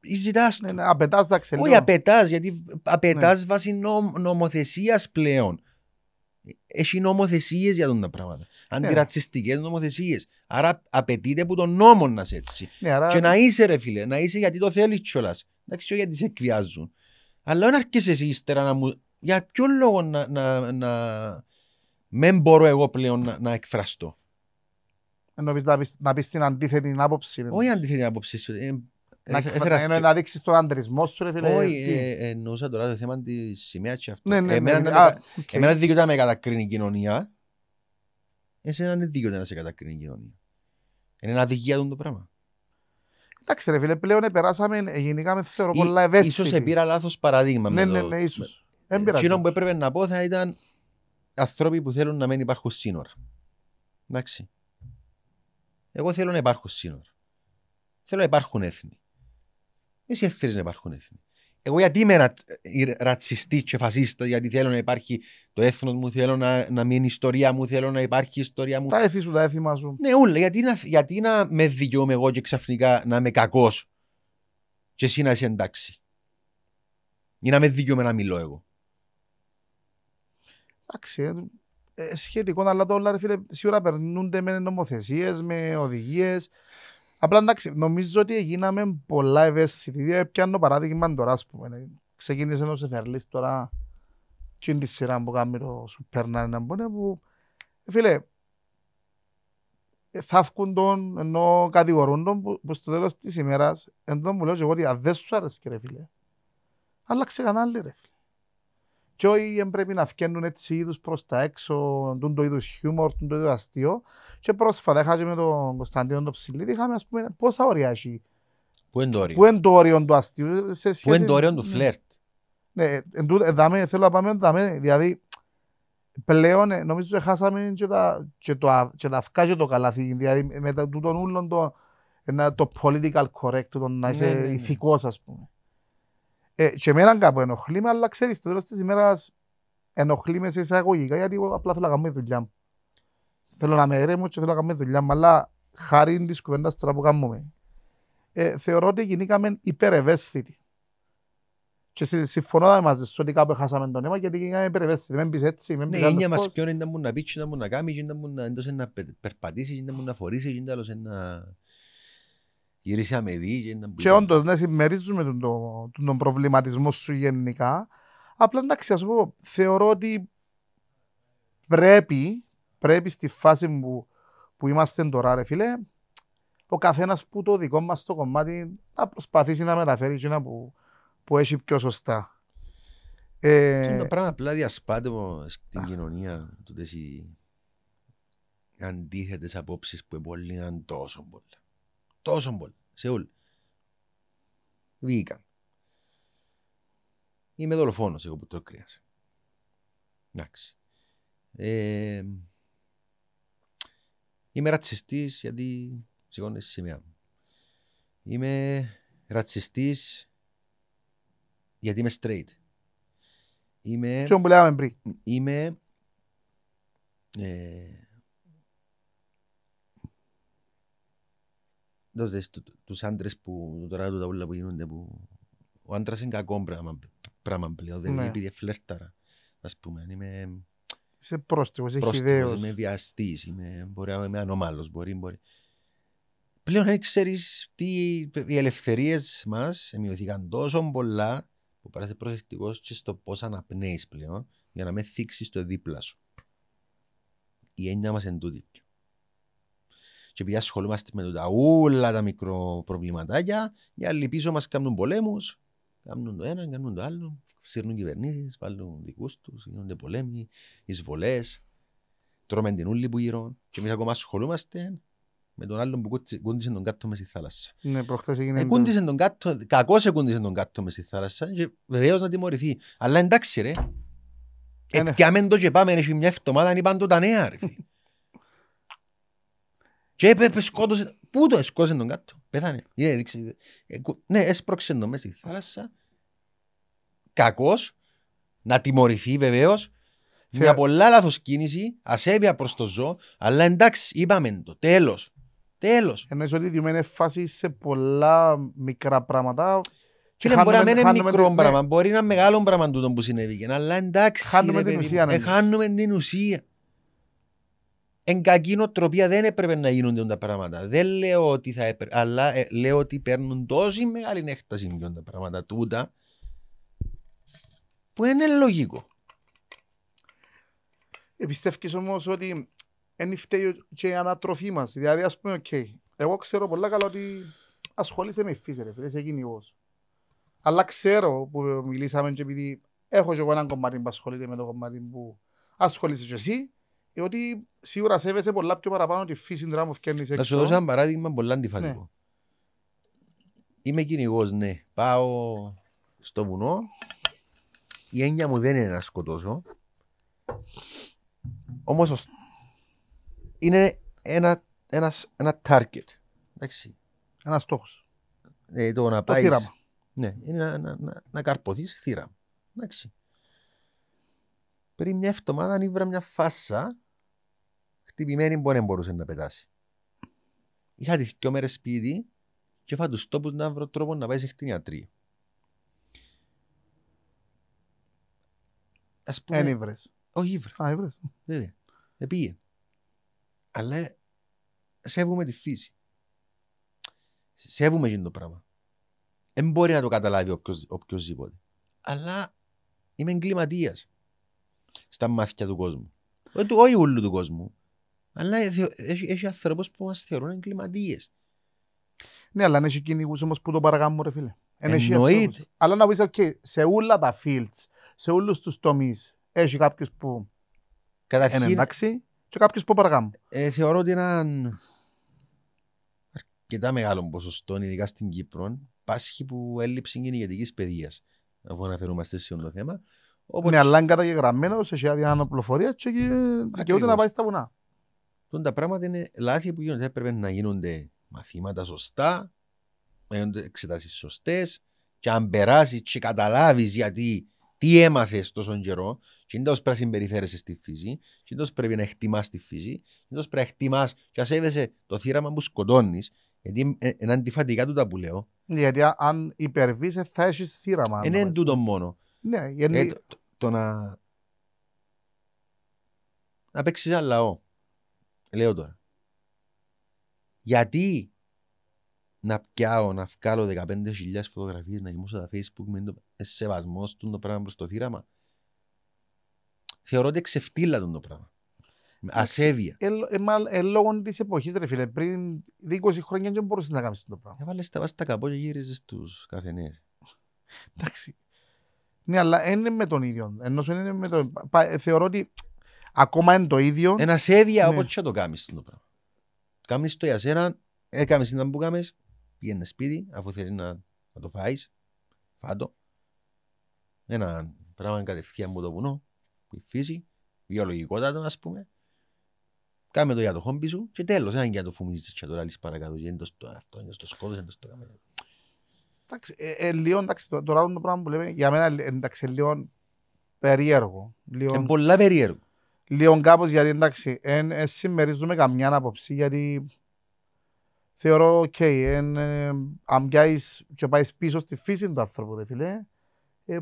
Speaker 1: Ή ζητάς ναι, του. Ναι, ναι, απαιτά, Όχι, απαιτάς, γιατί απαιτά ναι. βάσει νομοθεσίας πλέον. Έχει νομοθεσίες για τον τα πράγματα. Αντιρατσιστικέ ναι. νομοθεσίες. Άρα απαιτείται από τον νόμο να είσαι έτσι. Ναι, άρα... Και να είσαι, ρε φίλε, να είσαι γιατί το θέλεις κιόλας. Εντάξει, όχι γιατί σε εκβιάζουν. Αλλά δεν αρχίσει εσύ ύστερα να μου. Για ποιο λόγο να. να, να...
Speaker 2: μπορώ εγώ πλέον να, να
Speaker 1: εκφραστώ.
Speaker 2: Ενώ να πεις την αντίθετη άποψη. Όχι αντίθετη άποψη ε, να, ε, ε, ε, να δείξεις το αντρισμό σου ρε φίλε. Όχι,
Speaker 1: εννοούσα τώρα το θέμα της σημαίας και αυτό. Ναι, ναι, εμένα ναι, δικαιούται να με κατακρίνει η κοινωνία. Εσένα δεν δικαιούται να σε κατακρίνει η κοινωνία. Είναι αδικία το πράγμα. Εντάξει ρε φίλε, πλέον περάσαμε, γενικά με θεωρώ πολλά ευαίσθητη. Ίσως επήρα λάθος παραδείγμα. Ναι, ναι, ναι, ίσως. Εκείνο που έπρεπε να πω θα ήταν ανθρώποι που θέλουν να μην υπάρχουν σύνορα. Εντάξει. Εγώ θέλω να υπάρχουν σύνορα. Θέλω να υπάρχουν έθνη. Εσύ θέλεις να υπάρχουν έθνη. Εγώ γιατί είμαι ρα, ε, ε, ρατσιστής και φασίστας, γιατί θέλω να υπάρχει το έθνος μου, θέλω να, να μείνει ιστορία μου, θέλω να υπάρχει ιστορία μου. Τα έθνη
Speaker 2: σου, τα έθιμα σου. Ναι, όλα.
Speaker 1: Γιατί να, γιατί να με δικαιούμαι εγώ και ξαφνικά να είμαι κακός και εσύ να είσαι εντάξει. Ή να με δικαιούμαι να μιλώ εγώ.
Speaker 2: Εντάξει. Ε, σχετικό, αλλά τώρα, φίλε, σίγουρα περνούνται με νομοθεσίες, με οδηγίες. Απλά εντάξει, νομίζω ότι γίναμε πολλά ευαίσθητοι. Ε, πιάνω παράδειγμα τώρα, ας πούμε. Ξεκίνησε ο Σεφερλής τώρα και είναι τη σειρά που κάνουμε το Σούπερ να μπουν που ε, φίλε ε, θαύκουν τον ενώ κατηγορούν τον που, που στο τέλος της ημέρας εν μου λέω και εγώ ότι δεν σου άρεσε κύριε φίλε άλλαξε κανάλι ρε φίλε και όχι πρέπει να φτιάχνουν έτσι είδους προς τα έξω, τον το είδους χιούμορ, τον το είδους αστείο. Και πρόσφατα είχαμε με τον Κωνσταντίνο τον Ψηλίδη, είχαμε ας πούμε πόσα όρια έχει. Πού είναι το όριο. Πού είναι το όριο του αστείου. Σε σχέση... Πού είναι το όριο του ναι. φλερτ. Ναι, δάμε, θέλω να πάμε δάμε, δηλαδή πλέον ε, νομίζω ότι χάσαμε και τα, και το, και τα αυκά και το καλάθι, δηλαδή με τούτον ούλον το, το, το, το political correct, το να ναι, είσαι ναι, ναι, ναι. ηθικός ας πούμε. Ε, και εμένα κάπου ενοχλεί με, αλλά ξέρεις, στο τέλος της ημέρας ενοχλεί μες σε εισαγωγικά, γιατί απλά θέλω να κάνω δουλειά μου. Θέλω να με ερέμω και θέλω να κάνω δουλειά μου, αλλά χάρη της κουβέντας τώρα που κάνουμε. Ε, θεωρώ ότι γίνηκαμε υπερευαίσθητοι. Και συμφωνώ μαζί σου ότι κάπου χάσαμε τον αίμα γιατί γίνηκαμε υπερευαίσθητοι. Δεν πεις έτσι, μην ναι, πεις ναι, άλλος πώς. Ναι,
Speaker 1: ποιον είναι να μου να πεις, να μου να κάνεις, να μου να να περπατήσει, να μου να φορήσεις, να να... Και, και όντω,
Speaker 2: να συμμερίζουμε τον, προβληματισμό σου γενικά. Απλά να ας πω, θεωρώ ότι πρέπει, πρέπει στη φάση που, που είμαστε τώρα, φίλε, ο καθένας που το δικό μας το κομμάτι να προσπαθήσει να μεταφέρει εκείνα που, που έχει πιο σωστά. Ε... Και το
Speaker 1: πράγμα απλά διασπάται στην κοινωνία του οι αντίθετες απόψεις που είναι τόσο πολύ Τόσο πολλά. Σεούλ. Βγήκαν. Είμαι δολοφόνος εγώ που το κρύασα. Εντάξει. Ε, είμαι ρατσιστής γιατί σηκώνεις σημαία μου. Είμαι ρατσιστής γιατί είμαι straight. Είμαι... Τι που λέγαμε πριν. Είμαι... Ε, τους άντρες που τώρα του τα όλα που γίνονται που... Ο άντρας είναι κακό πράγμα, πράγμα πλέον, δεν είναι επειδή φλερτάρα, ας πούμε. Είμαι...
Speaker 2: Είσαι πρόστιμος, είσαι χιδαίος. Είμαι
Speaker 1: βιαστής, είμαι... μπορεί να είμαι ανώμαλος, μπορεί, μπορεί. Πλέον δεν ξέρεις τι... Οι ελευθερίες μας μειωθήκαν τόσο πολλά που παράσαι προσεκτικός και στο πώς αναπνέεις πλέον για να με θίξεις το δίπλα σου. Η έννοια μας εν τούτη και επειδή ασχολούμαστε με τα όλα τα μικροπροβληματάκια. Οι άλλοι πίσω μας κάνουν πολέμους, κάνουν το ένα, κάνουν το άλλο, σύρνουν κυβερνήσεις, βάλουν δικούς τους, γίνονται πολέμοι, εισβολές. Τρώμε την ούλη που γύρω και εμείς ακόμα ασχολούμαστε με τον άλλον που κούντισε τον κάτω μέσα στη θάλασσα.
Speaker 2: Ναι, προχθές έγινε. Ε, ε, κούντισε
Speaker 1: τον κάτω, κακώς εκούντισε τον κάτω μέσα στη θάλασσα και βεβαίως να τιμωρηθεί. Αλλά εντάξει, ρε. Επιάμεν ναι. ε, το και πάμε, έχει μια εβδομάδα, αν είπαν νέα, ρε. Και έπρεπε σκότωσε. Πού το σκότωσε τον κάτω. Πέθανε. Είδε, δείξε, ε, ναι, έσπρωξε τον μέσα στη θάλασσα. Κακός. Να τιμωρηθεί βεβαίως. Θε... Μια πολλά λάθος κίνηση. Ασέβεια προς το ζώο.
Speaker 2: Αλλά εντάξει, είπαμε το. Τέλος. Τέλος. Ενώ ότι διουμένε φάση σε πολλά μικρά πράγματα. Και μπορεί να είναι μικρό πράγμα, ναι. μπορεί να είναι
Speaker 1: μεγάλο πράγμα τούτο που συνέβη. Αλλά εντάξει, χάνουμε ε, την ουσία εν κακή νοτροπία δεν έπρεπε να γίνονται τα πράγματα. Δεν λέω ότι θα έπρεπε, αλλά ε, λέω ότι παίρνουν τόση μεγάλη έκταση με τα πράγματα τούτα
Speaker 2: που είναι λογικό. Επιστεύχεις όμως ότι δεν φταίει και η ανατροφή μας. Δηλαδή ας πούμε, okay, εγώ ξέρω πολλά καλά ότι ασχολείσαι με φύση ρε φίλε, είσαι Αλλά ξέρω που μιλήσαμε και επειδή έχω και εγώ ένα κομμάτι που ασχολείται με το κομμάτι που ασχολείσαι και εσύ ε, ότι σίγουρα σέβεσαι πολλά πιο παραπάνω τη φύση δράμα που φτιάχνεις. Να σου δώσω ένα
Speaker 1: παράδειγμα πολύ αντιφατικό. Ναι. Είμαι κυνηγός, ναι. Πάω στο βουνό. Η έννοια μου δεν είναι να σκοτώσω. Όμως είναι ένα, ένας, ένα target. Εντάξει. Ένας στόχος. Ε, το να θύραμα. Ναι, είναι να, να, να, να καρποθείς θύραμα. Εντάξει. Πριν μια εβδομάδα ήβρα μια φάσα χτυπημένη που δεν μπορούσε να πετάσει. Είχα τις δυο σπίτι και έφαγα τους τόπους να βρω τρόπο να πάει σε χτινιατρία.
Speaker 2: Ας πούμε... Εν ύβρες. Όχι ύβρες. Α, ύβρες. Βέβαια. Δεν
Speaker 1: πήγε. Αλλά σέβομαι τη φύση. Σέβομαι εκείνο το πράγμα. Δεν μπορεί να το καταλάβει οποιος, οποιοςδήποτε. Αλλά είμαι εγκληματίας στα μάτια του κόσμου. Ε, όχι όλου του κόσμου.
Speaker 2: Αλλά έχει ανθρώπους που μας θεωρούν εγκληματίες. Ναι, αλλά έχει κυνηγούς όμως που το παραγάμουν ρε φίλε. Εννοείται. Αλλά να πεις, και σε όλα τα fields, σε όλους τους τομείς, έχει κάποιο που είναι εντάξει και κάποιο που παραγάμουν. Ε, θεωρώ ότι έναν
Speaker 1: αρκετά μεγάλο ποσοστό, ειδικά στην Κύπρο, πάσχει που έλλειψη κυνηγετική παιδείας. αφού αναφερόμαστε
Speaker 2: σε όλο το θέμα. Ναι, Οπότε... Ναι, αλλά είναι καταγεγραμμένος, έχει άδεια αναπλοφορία και δικαιούται να πάει στα βουνά. Τον τα πράγματα είναι
Speaker 1: λάθη που γίνονται. Έπρεπε να γίνονται μαθήματα σωστά, να γίνονται εξετάσεις σωστές. Και αν περάσεις και καταλάβεις γιατί τι έμαθες τόσο καιρό, και είναι τόσο πρέπει να συμπεριφέρεσαι στη φύση, και είναι τόσο πρέπει να εκτιμάς τη φύση, και είναι πρέπει να εκτιμάς και ασέβεσαι το θύραμα που σκοτώνεις, γιατί ε, ε, είναι αντιφατικά του τα που λέω.
Speaker 2: Γιατί αν υπερβείς, θα έχεις θύραμα. Είναι
Speaker 1: εν τούτο μόνο. Ναι, ε, γιατί. το, το, να. να παίξεις ένα λαό. Λέω τώρα. Γιατί να πιάω, να βγάλω 15.000 φωτογραφίες, να γεμώσω τα facebook με το σεβασμός του το πράγμα προς το θύραμα. Θεωρώ ότι εξεφτύλα το πράγμα.
Speaker 2: Ασέβεια. Ε, λόγω της εποχής, ρε φίλε, πριν 20 χρόνια δεν μπορούσες να κάνεις το πράγμα. Έβαλες τα βάστα καπό και γύριζες στου καφενέ. Εντάξει. Ναι, αλλά είναι με τον ίδιο. Ενώ είναι με τον. Θεωρώ ότι ακόμα είναι το ίδιο. Ένα
Speaker 1: σέβια ναι. όπως και το κάνεις το πράγμα. Κάνεις το για σένα, έκαμες ε, την που κάνεις, πήγαινε σπίτι, αφού θέλεις να, να το φάεις, φάτο. Ένα πράγμα κατευθείαν από το βουνό, που η φύση, βιολογικότατο ας πούμε. Κάμε το για το χόμπι σου και τέλος, αν για το φουμίζεις και το λάλεις παρακάτω, και είναι το, αυτό, είναι το σκότος, είναι το κάμε.
Speaker 2: Εντάξει, ε, ε λίγο, εντάξει, τώρα το πράγμα που λέμε, για μένα, ε, εντάξει, λίγο περίεργο. Λίγο... Είναι πολλά περίεργο λίγο κάπως γιατί εντάξει, εν, εν συμμερίζουμε καμιά άποψη γιατί θεωρώ, οκ, okay, ε, αν πιάσεις και πάεις πίσω στη φύση του άνθρωπου, δε φίλε, ε,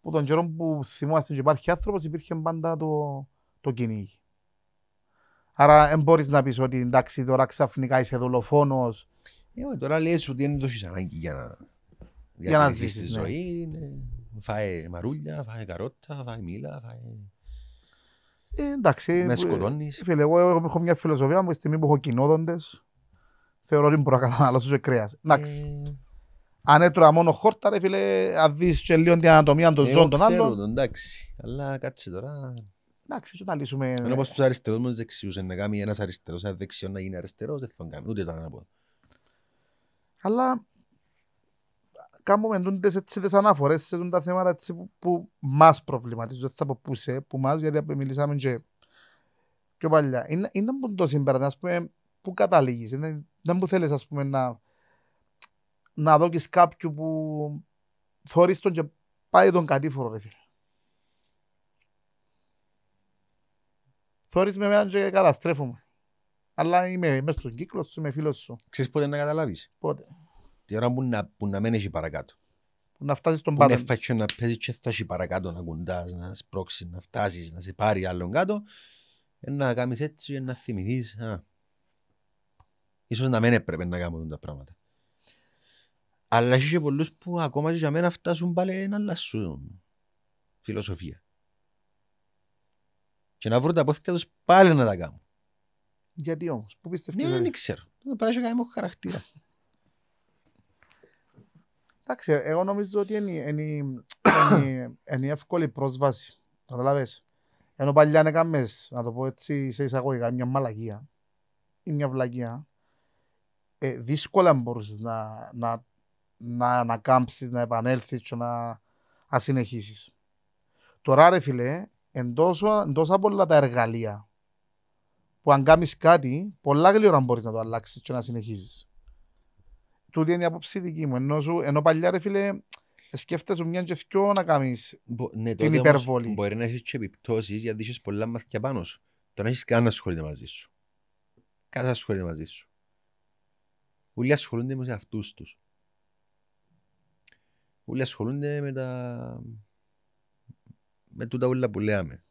Speaker 2: που τον καιρό που θυμόμαστε ότι υπάρχει άνθρωπος, υπήρχε πάντα το, το κυνήγι. Άρα δεν μπορείς να πεις ότι εντάξει τώρα ξαφνικά είσαι δολοφόνος.
Speaker 1: Ε, τώρα λες ότι δεν το ανάγκη για να, για να ζήσεις τη ναι. ζωή. Ναι. μαρούλια, φάει καρότα, φάει μήλα, φάει...
Speaker 2: Ε, εντάξει. Με ε, σκοτώνεις. Φίλε, εγώ έχω μια φιλοσοφία μου, στη στιγμή που έχω κοινόδοντες, θεωρώ ότι μπορώ να καταναλώσω σε κρέας. Εντάξει. Ε... Αν έτρωγα μόνο χόρτα, ρε φίλε, αν και λίγο την ανατομία των ζώων των άλλων. Εγώ
Speaker 1: ξέρω εντάξει. Αλλά κάτσε τώρα.
Speaker 2: Εντάξει, όταν να λύσουμε... Ενώ πως τους αριστερούς
Speaker 1: μας δεξιούς, να κάνει ένας αριστερός, ένας δεξιός να γίνει αριστερός, δεν θα τον κάνει, ούτε ήταν να πω.
Speaker 2: Αλλά κάνουμε τούντες έτσι τις ανάφορες σε τα θέματα έτσι που, που μας προβληματίζουν, Δεν θα πω που σε, που μας, γιατί μιλήσαμε και πιο παλιά. Είναι, είναι από το σήμερα, ας πούμε, που καταλήγεις, είναι, δεν που θέλεις, ας πούμε, να, να δώκεις κάποιου που θωρείς τον και πάει τον κατήφορο, ρε φίλε. Θωρείς με εμένα και καταστρέφομαι. Αλλά είμαι μέσα στον κύκλο σου, είμαι φίλος σου. Ξέρεις πότε να καταλάβεις. Πότε.
Speaker 1: Την ώρα που να, που να μένεις παρακάτω.
Speaker 2: Που να φτάσεις στον πάνω. Που
Speaker 1: να να παίζει και φτάσεις παρακάτω, να κουντάς, να σπρώξεις, να φτάσεις, να σε πάρει άλλον κάτω. Να κάνεις έτσι και να θυμηθείς. Α. Ίσως να μην έπρεπε να κάνουν τα πράγματα. Αλλά έχει και πολλούς που ακόμα και για μένα φτάσουν πάλι να αλλάσουν φιλοσοφία. Και να βρουν τα πόθηκα τους πάλι να τα κάνουν.
Speaker 2: Γιατί όμως, πού πιστεύεις. Ναι, δεν ξέρω. Πρέπει να έχει κανένα χαρακτήρα. Εντάξει, εγώ νομίζω ότι είναι εύκολη πρόσβαση. Καταλαβες. Ενώ παλιά είναι κάνεις, να το πω έτσι σε εισαγωγικά, μια μαλαγία ή μια βλαγία, ε, δύσκολα μπορούσες να, να, να ανακάμψεις, να επανέλθεις και να, να συνεχίσεις. Τώρα ρε φίλε, εντός, εντός από όλα τα εργαλεία που αν κάνεις κάτι, πολλά γλυόρα μπορείς να το αλλάξεις και να συνεχίσει. Τούτη είναι η άποψη δική μου. Ενώ, σου, ενώ παλιά, ρε φίλε, σκέφτεσαι μια και να κάνεις ναι, την υπερβολή.
Speaker 1: μπορεί να έχεις και επιπτώσεις γιατί είσαι πολλά μαθηκιά πάνω σου. Το να έχεις κανένα ασχολείται μαζί σου. Κανένα ασχολείται μαζί σου. Ούλοι ασχολούνται με αυτούς τους. Ούλοι ασχολούνται με τα... με τούτα όλα που λέμε.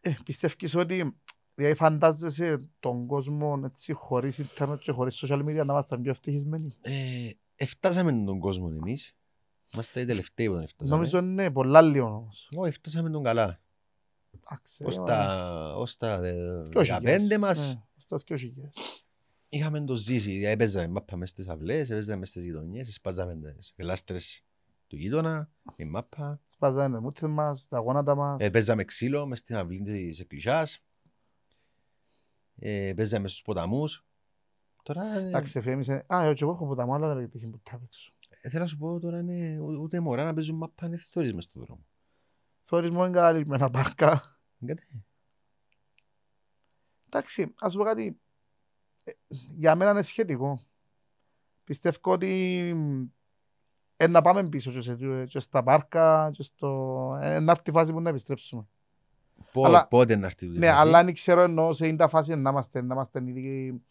Speaker 2: Ε, πιστεύεις ότι Δηλαδή φαντάζεσαι τον κόσμο έτσι χωρίς ίντερνετ και χωρίς social media να ήμασταν πιο ευτυχισμένοι.
Speaker 1: Ε, εφτάσαμε τον κόσμο εμείς. Είμαστε οι τελευταίοι που τον εφτάσαμε. Νομίζω
Speaker 2: ναι, πολλά λίγο όμως.
Speaker 1: Όχι, εφτάσαμε τον καλά.
Speaker 2: Ως ε. τα,
Speaker 1: ως τα 15 ε, μας. Ναι, ως τα 2 Είχαμε το ζήσει, δηλαδή έπαιζαμε μάπα μέσα στις αυλές, έπαιζαμε μέσα στις γειτονιές, σπάζαμε τις γλάστρες του γείτονα, η μάπα.
Speaker 2: Σπάζαμε τα μούτες μας, τα γόνατα μας.
Speaker 1: Έπαιζαμε ε, ξύλο μέσα στην αυλή της εκκλησιάς ε, παίζαμε στους ποταμούς.
Speaker 2: Τώρα... Ε, Εντάξει, φέμισε. Ε, α, ε, εγώ έχω ποταμό, αλλά δεν έχει που τα παίξω. θέλω να σου πω τώρα είναι ούτε μωρά να παίζουν μαπά, είναι θωρείς μες στον δρόμο. Θωρείς μόνο με ένα πάρκα. Γιατί. Εντάξει, ας πω κάτι. Για μένα είναι σχετικό. Πιστεύω ότι ε, να πάμε πίσω και, στα μπάρκα και στο... Ε, να έρθει η φάση που να επιστρέψουμε.
Speaker 1: Πότε, πότε να έρθει η Ναι, αλλά αν
Speaker 2: ξέρω εννοώ σε είναι τα φάση να είμαστε, να είμαστε ήδη,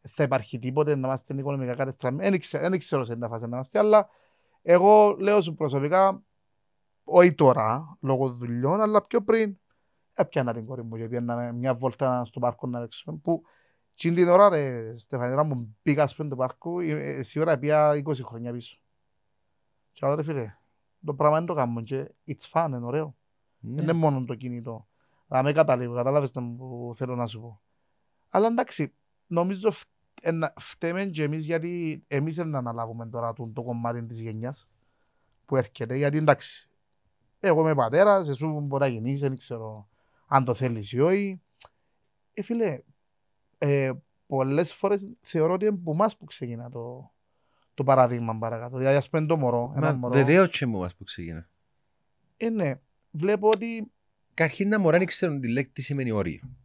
Speaker 2: θα υπάρχει τίποτε, να είμαστε οικονομικά στραμμή. Δεν ξέρω σε είναι τα φάση να είμαστε, αλλά εγώ λέω σου προσωπικά, όχι τώρα, λόγω δουλειών, αλλά πιο πριν, έπιανα την κόρη μου και πιέναμε μια βόλτα στο πάρκο να παίξουμε, που την την ώρα, ρε, Στεφανίδρα μου, πήγα σπίτι το πάρκο, ε, ε, σίγουρα πήγα 20 χρόνια πίσω. Και άλλο ρε φίλε, το πράγμα είναι το κάνουμε και it's fun, είναι ωραίο. Ναι. Είναι μόνο το κινητό. Θα με καταλήγω, κατάλαβες που θέλω να σου πω. Αλλά εντάξει, νομίζω φταίμε και εμείς γιατί εμείς δεν αναλάβουμε τώρα το, το κομμάτι της γενιάς που έρχεται, γιατί εντάξει, εγώ είμαι πατέρας, εσύ μπορεί να γίνεις, δεν ξέρω αν το θέλεις ή όχι. Ε, φίλε, ε, πολλές φορές θεωρώ ότι είναι που μας που ξεκινά το, το παράδειγμα παρακάτω. Δηλαδή, ας πούμε το μωρό, ένα μωρό. Βεβαίως
Speaker 1: και μου μας που ξεκινά.
Speaker 2: Ε, ναι. Βλέπω ότι Καρχήν να μωρά δεν ξέρουν τη λέξη τι σημαίνει
Speaker 1: όριο.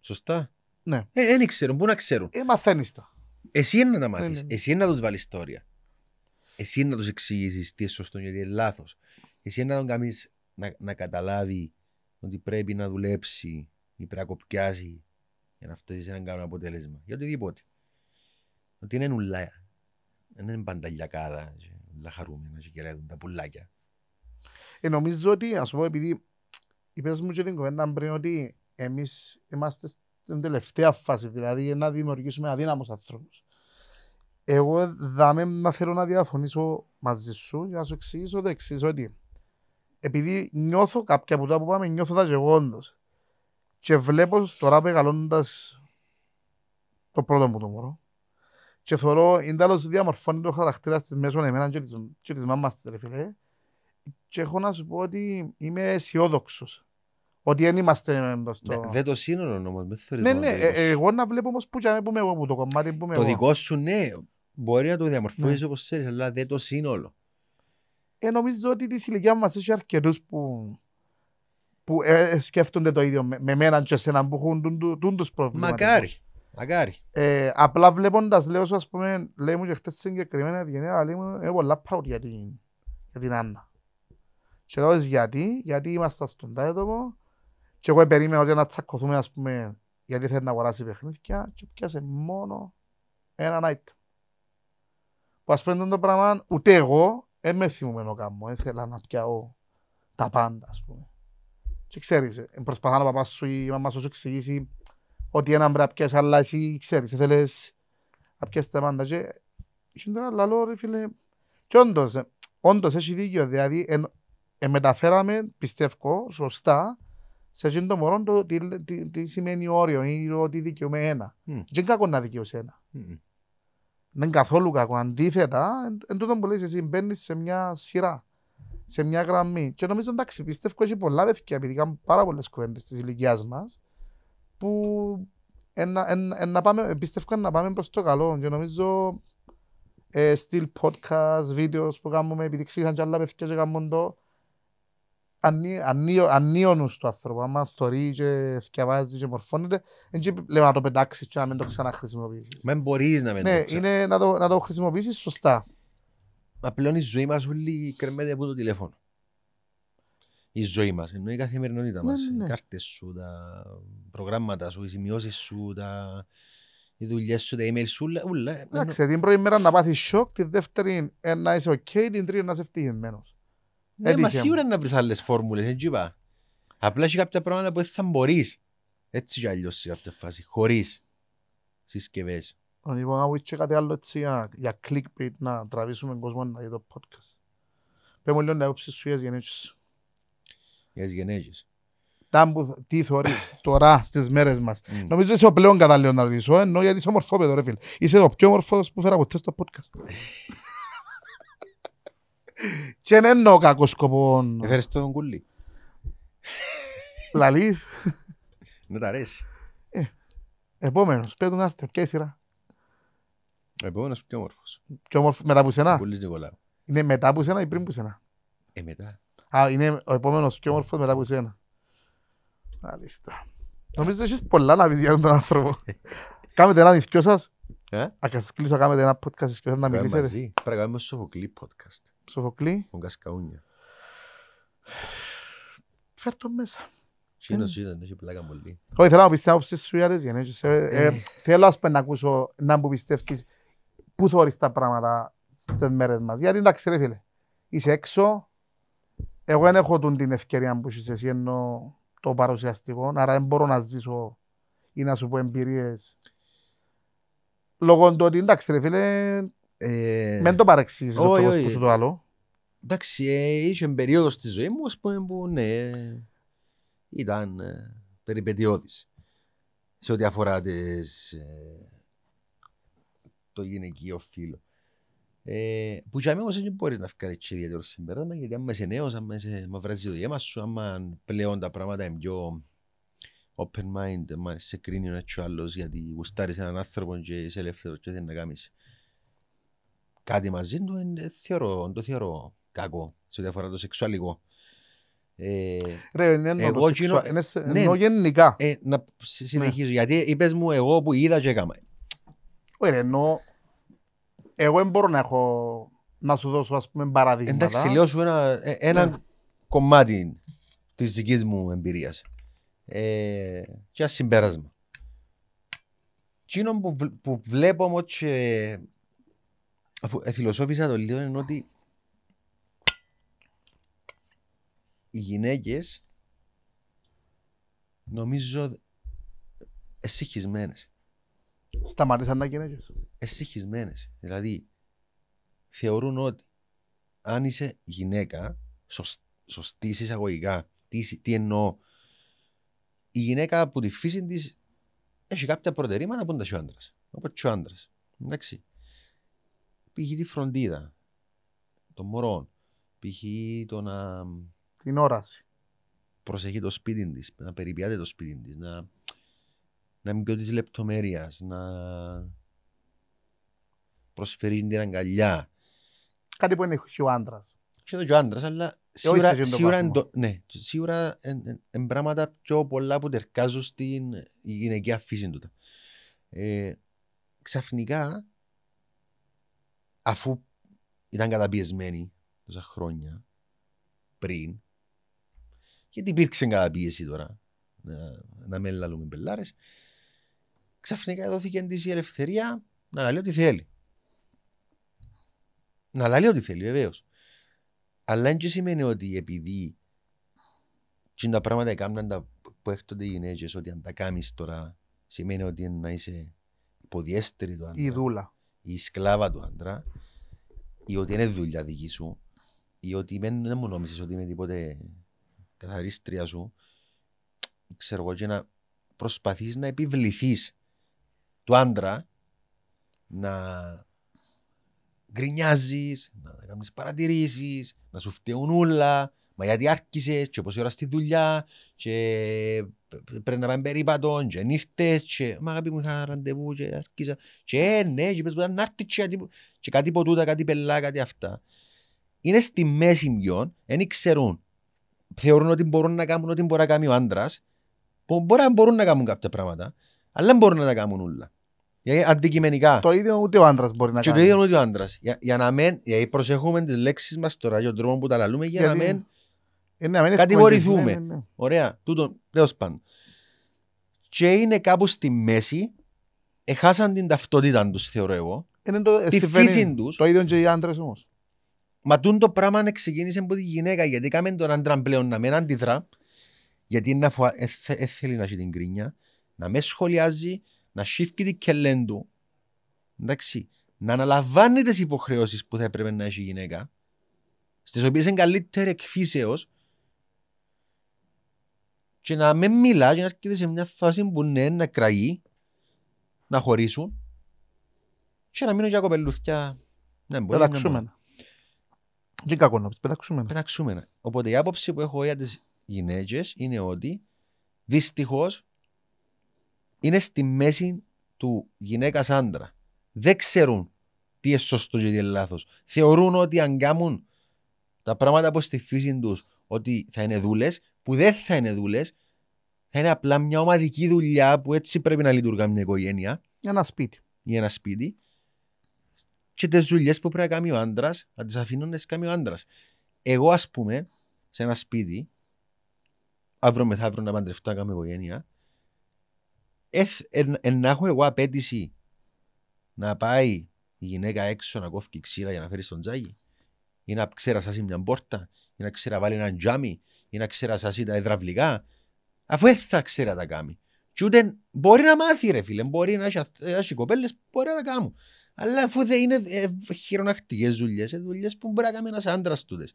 Speaker 1: Σωστά. Ναι. Δεν ε, ξέρουν, πού να ξέρουν. Ε, μαθαίνεις τα. Εσύ είναι να τα μάθεις. Ναι, ναι, ναι. εσύ είναι να τους βάλεις ιστορία. Εσύ είναι να τους εξηγήσεις τι είναι σωστό γιατί είναι λάθος. Εσύ είναι να τον κάνεις να, να καταλάβει ότι πρέπει να δουλέψει ή πρέπει να κοπιάσει για να φτάσει σε έναν καλό αποτέλεσμα. Για οτιδήποτε. Ότι είναι νουλά. Δεν είναι πανταλιακάδα, λαχαρούμενα και τα πουλάκια.
Speaker 2: Ε, νομίζω ότι, ας πούμε, επειδή είπες μου και την κομμέντα πριν ότι εμείς είμαστε στην τελευταία φάση, δηλαδή να δημιουργήσουμε αδύναμους ανθρώπους. Εγώ δάμε να θέλω να διαφωνήσω μαζί σου για να σου εξηγήσω το εξής ότι επειδή νιώθω κάποια από τα που πάμε, νιώθω τα και εγώ όντως. Και βλέπω τώρα μεγαλώνοντας το πρώτο μου το μωρό, και θεωρώ είναι τέλος διαμορφώνει το χαρακτήρα της μέσων εμένα και της, και της μάμας της ρε φίλε και έχω να σου πω ότι είμαι αισιόδοξος. Ότι δεν είμαστε στο... Ναι, δεν το σύνολο όμως. Ναι, ναι, ε, εγώ να βλέπω όμως που είμαι εγώ που το κομμάτι που είμαι Το δικό σου
Speaker 1: ναι, μπορεί να το διαμορφώσεις ναι. όπως θέλεις, αλλά δεν το σύνολο.
Speaker 2: Ε, νομίζω ότι της ηλικίας μας έχει αρκετούς που, που ε, σκέφτονται το ίδιο με, με μένα και εσένα που έχουν τούντου προβλήματα. Μακάρι. Μακάρι. Ε, απλά βλέποντας, λέω, ας πούμε, λέει μου και χθε συγκεκριμένα ευγενία, λέει μου, εγώ πολλά για την, για την Άννα. Και λέω γιατί, γιατί ήμασταν στον τάδεδομο και εγώ περίμενα ότι να τσακωθούμε, ας πούμε, γιατί θέλει να αγοράσει παιχνίδια και πιάσε μόνο ένα night. Που ας πούμε το πράγμα, ούτε εγώ, δεν με θυμούμε να κάνω, ήθελα να πιάω τα πάντα, ας πούμε. Και ξέρεις, προσπαθά να παπάς σου ή η μαμά σου σου εξηγήσει ότι έναν πρέπει να πιάσει, αλλά εσύ ξέρεις, θέλεις να πιάσεις τα πάντα. Και, και τώρα λαλό ρε φίλε, και όντως, ε, όντως έχει δίκιο, δηλαδή, ε, μεταφέραμε, πιστεύω, σωστά, σε αυτόν τον μωρό το, τι, τι, τι, σημαίνει όριο ή ότι δικαιούμαι ένα. Mm. Δεν είναι κακό να δικαιούσε ένα. Mm. Δεν καθόλου κακό. Αντίθετα, εν, εν που λες εσύ μπαίνεις σε μια σειρά, σε μια γραμμή. Και νομίζω εντάξει, πιστεύω ότι πολλά παιδιά, επειδή κάνουν πάρα πολλές κουβέντες της ηλικίας μας, που εν, εν, εν, να πάμε, πιστεύω να πάμε προς το καλό. Και νομίζω ε, στυλ podcast, βίντεο που κάνουμε, επειδή ξύχαν και άλλα και κάνουμε το, ανίωνους του άνθρωπου. Άμα θωρεί και θυκευάζει και μορφώνεται, δεν λέμε να το πετάξεις και να μην το ξαναχρησιμοποιήσεις. Μεν
Speaker 1: μπορείς να μην ναι, το ξανα... είναι να το, να το χρησιμοποιήσεις σωστά. Μα πλέον η ζωή μας όλοι κρεμέται από το τηλέφωνο. Η ζωή μας, ενώ η καθημερινότητα ναι, μας, ναι. οι κάρτες σου, τα προγράμματα σου, οι σημειώσεις σου, τα... Οι δουλειές σου, τα email σου, όλα. Εντάξει,
Speaker 2: την πρώτη μέρα να πάθεις σοκ, τη δεύτερη ε, να είσαι okay, την τρίτη να είσαι ευτυχισμένο. Ναι, μα σίγουρα
Speaker 1: να βρεις άλλες φόρμουλες, έτσι είπα. Απλά έχει κάποια πράγματα που θα μπορείς. Έτσι κι αλλιώς σε κάποια φάση, χωρίς συσκευές.
Speaker 2: Λοιπόν, να λοιπόν, και κάτι άλλο έτσι για clickbait να τραβήσουμε κόσμο να δει το podcast. Πέμε λίγο να έποψεις σου για τις γενέκες
Speaker 1: Για τις γενέτσε.
Speaker 2: Τι θεωρείς τώρα στις μέρες μας. Νομίζω είσαι ο πλέον καταλληλό να ρωτήσω, ε, ενώ γιατί είσαι παιδό ρε φίλε. Είσαι το πιο ομορφός που φέρα ποτέ στο podcast. Και δεν εννοώ κακό σκοπό. Έφερες τον κουλί. Λαλείς. Ναι, τα αρέσει. Ε, επόμενος, πέτουν άρτε, ποια σειρά. Επόμενος πιο όμορφος. Πιο όμορφος, μετά που σένα. Κουλής Νικολάου. Είναι μετά που σένα ή πριν που σένα. Ε, μετά. Α, είναι ο επόμενος πιο όμορφος μετά που σένα. Μάλιστα. Νομίζω ότι έχεις πολλά να πεις για τον άνθρωπο. Κάμετε ένα ηθιό σας, ε? Αν σας κλείσω κάνετε ένα podcast και θα να μιλήσετε. Πρέπει
Speaker 1: να κάνουμε σοφοκλή podcast. Σοφοκλή. Τον Κασκαούνια.
Speaker 2: Φέρ' το μέσα. Σύνος
Speaker 1: Δεν έχει πλάκα πολύ.
Speaker 2: Όχι, θέλω να πιστεύω στις σου γιατί ε. ε, θέλω ας πούμε να ακούσω να μου πιστεύεις πού θωρείς τα πράγματα στις μέρες μας. Γιατί εντάξει ρε φίλε, είσαι έξω, εγώ δεν έχω την ευκαιρία που είσαι εσύ ενώ το παρουσιαστικό, άρα δεν μπορώ να ζήσω ή να σου πω εμπειρίες. Λόγω του ότι εντάξει ρε φίλε, ε... μεν το παρεξίζεις το τρόπος που σου το άλλο. Εντάξει, ε, είχε
Speaker 1: περίοδο στη ζωή μου, ας πούμε, που ναι, ήταν ε, περιπετειώδης σε ό,τι αφορά τις, ε, το γυναικείο φίλο. Ε, που για μένα δεν μπορεί να φτιάξει και ιδιαίτερο συμπέρασμα, γιατί αν είσαι νέος, αν είσαι μαυρά το σου, άμα πλέον τα πράγματα είναι πιο open mind, μα σε κρίνει ο έτσι ο άλλος γιατί γουστάρεις έναν άνθρωπο και είσαι ελεύθερος και θέλει να κάνεις κάτι μαζί του, είναι θεωρώ, το θεωρώ κακό σε ό,τι αφορά το σεξουαλικό. Ε, Ρε, είναι εγώ σεξουα... είναι σε... ναι, ενώ
Speaker 2: γενικά. Ε, να συνεχίσω,
Speaker 1: ναι. γιατί είπες μου εγώ που είδα και έκανα.
Speaker 2: Ωραία, εννοώ... εγώ δεν μπορώ να έχω να σου δώσω ας πούμε παραδείγματα. Εντάξει, λέω σου ένα, ένα ναι.
Speaker 1: κομμάτι της δικής μου εμπειρίας. Ε, και ένα συμπέρασμα. είναι που, που βλέπω όμως αφού ε, το λίγο είναι ότι οι γυναίκες νομίζω εσυχισμένε. Ε, Σταματήσαν τα γυναίκε. Εσυχισμένε. Δηλαδή θεωρούν ότι αν είσαι γυναίκα, σωστής εισαγωγικά, τι, τι εννοώ, η γυναίκα από τη φύση της έχει κάποια προτερήματα από τα ο άντρας. Όπως ο Εντάξει. Π.χ. τη φροντίδα των μωρών. Π.χ. το να.
Speaker 2: Την όραση.
Speaker 1: Προσέχει το σπίτι της, να περιποιάται το σπίτι της, να, να μην πιω τη λεπτομέρεια, να προσφέρει την αγκαλιά.
Speaker 2: Κάτι που είναι ο άντρας.
Speaker 1: Και ο άντρας, αλλά Σίγουρα, ναι, σίγουρα είναι πράγματα πιο πολλά που τερκάζουν στην γυναικεία φύση του. Ε, ξαφνικά, αφού ήταν καταπιεσμένη τόσα χρόνια πριν, γιατί υπήρξε καταπίεση τώρα, να, να μην λαλούμε μπελάρες, ξαφνικά δόθηκε της η ελευθερία να λέει ό,τι θέλει. Να λέει ό,τι θέλει, βεβαίως. Αλλά δεν σημαίνει ότι επειδή και τα πράγματα έκαναν τα που έκτονται οι γυναίκες, ότι αν τα τώρα, σημαίνει ότι να είσαι υποδιέστερη του άντρα. Η δούλα. σκλάβα του άντρα. Ή ότι είναι δουλειά δική σου. Ή ότι δεν, μου νόμιζες ότι είμαι τίποτε καθαρίστρια σου. Ξέρω εγώ και να προσπαθείς να επιβληθείς του άντρα να γκρινιάζεις, να κάνεις παρατηρήσεις, να σου φταίουν όλα. Μα γιατί άρχισες, και πόση ώρα στη δουλειά, και πρέπει να πάμε περίπατο, και νύχτες, και μα αγάπη μου είχα ραντεβού, και άρχισα. Και ε, ναι, και πες να έρθει και, και κάτι ποτούτα, κάτι πελά, κάτι αυτά. Είναι στη μέση μοιον, δεν ξέρουν. Θεωρούν ότι μπορούν να κάνουν ό,τι μπορεί να κάνει ο άντρας. Μπορεί να μπορούν να κάνουν κάποια πράγματα, αλλά δεν μπορούν να τα κάνουν όλα
Speaker 2: αντικειμενικά. Το ίδιο ούτε ο άντρας μπορεί να κάνει. Και το
Speaker 1: ίδιο ούτε ο άντρας. Για, να μην. Γιατί προσέχουμε τις λέξεις μας τώρα και τον τρόπο που τα λαλούμε για να
Speaker 2: ε, ναι, μην. κατηγορηθούμε. Ναι, ναι,
Speaker 1: Ωραία. Τούτο. Τέλος πάντων. Και είναι κάπου στη μέση. Έχασαν την ταυτότητα τους, θεωρώ εγώ.
Speaker 2: Είναι το, ε, τη φύση
Speaker 1: Το ίδιο και οι άντρες όμως. Μα τούν το πράγμα να ξεκίνησε από τη γυναίκα. Γιατί κάμε τον άντρα πλέον να μην αντιδρά. Γιατί να φουα... Ε, ε, θέλει να έχει την κρίνια. Να με σχολιάζει να σύφκει την κελέν του, εντάξει, να αναλαμβάνει τις υποχρεώσεις που θα έπρεπε να έχει η γυναίκα, στις οποίες είναι καλύτερη εκφύσεως, και να μην μιλά, και να έρχεται σε μια φάση που ναι, να κραγεί, να χωρίσουν, και να μείνουν για κοπελούθια. Ναι, μπορεί, ναι, ναι. πεταξούμενα. Δεν κακό να πεις, πεταξούμενα. Πεταξούμενα. Οπότε η άποψη που έχω για τις γυναίκες είναι ότι δυστυχώς είναι στη μέση του γυναίκας άντρα. Δεν ξέρουν τι είναι σωστό και τι είναι λάθος. Θεωρούν ότι αν κάνουν τα πράγματα από στη φύση τους, ότι θα είναι δούλες, που δεν θα είναι δούλες, θα είναι απλά μια ομαδική δουλειά που έτσι πρέπει να λειτουργεί μια οικογένεια. Για ένα σπίτι. Για ένα σπίτι. Και τις δουλειές που πρέπει να κάνει ο άντρας, να τις αφήνουν να ο άντρας. Εγώ, ας πούμε, σε ένα σπίτι, αύριο μεθαύριο να παντρευτώ να κάνω οικογένεια, να έχω εγώ απέτηση να πάει η γυναίκα έξω να κόφει ξύλα για να φέρει στον τζάκι ή να ξέρει να μια πόρτα ή να ξέρει να βάλει έναν τζάμι ή να ξέρει να τα υδραυλικά αφού δεν θα ξέρει να τα κάνει. Και ούτε μπορεί να μάθει ρε φίλε, μπορεί να έχει, κοπέλες, μπορεί να τα κάνουν. Αλλά αφού δεν είναι ε, χειρονακτικές δουλειές, ε, δουλειές που μπορεί να κάνει ένας άντρας τούτες.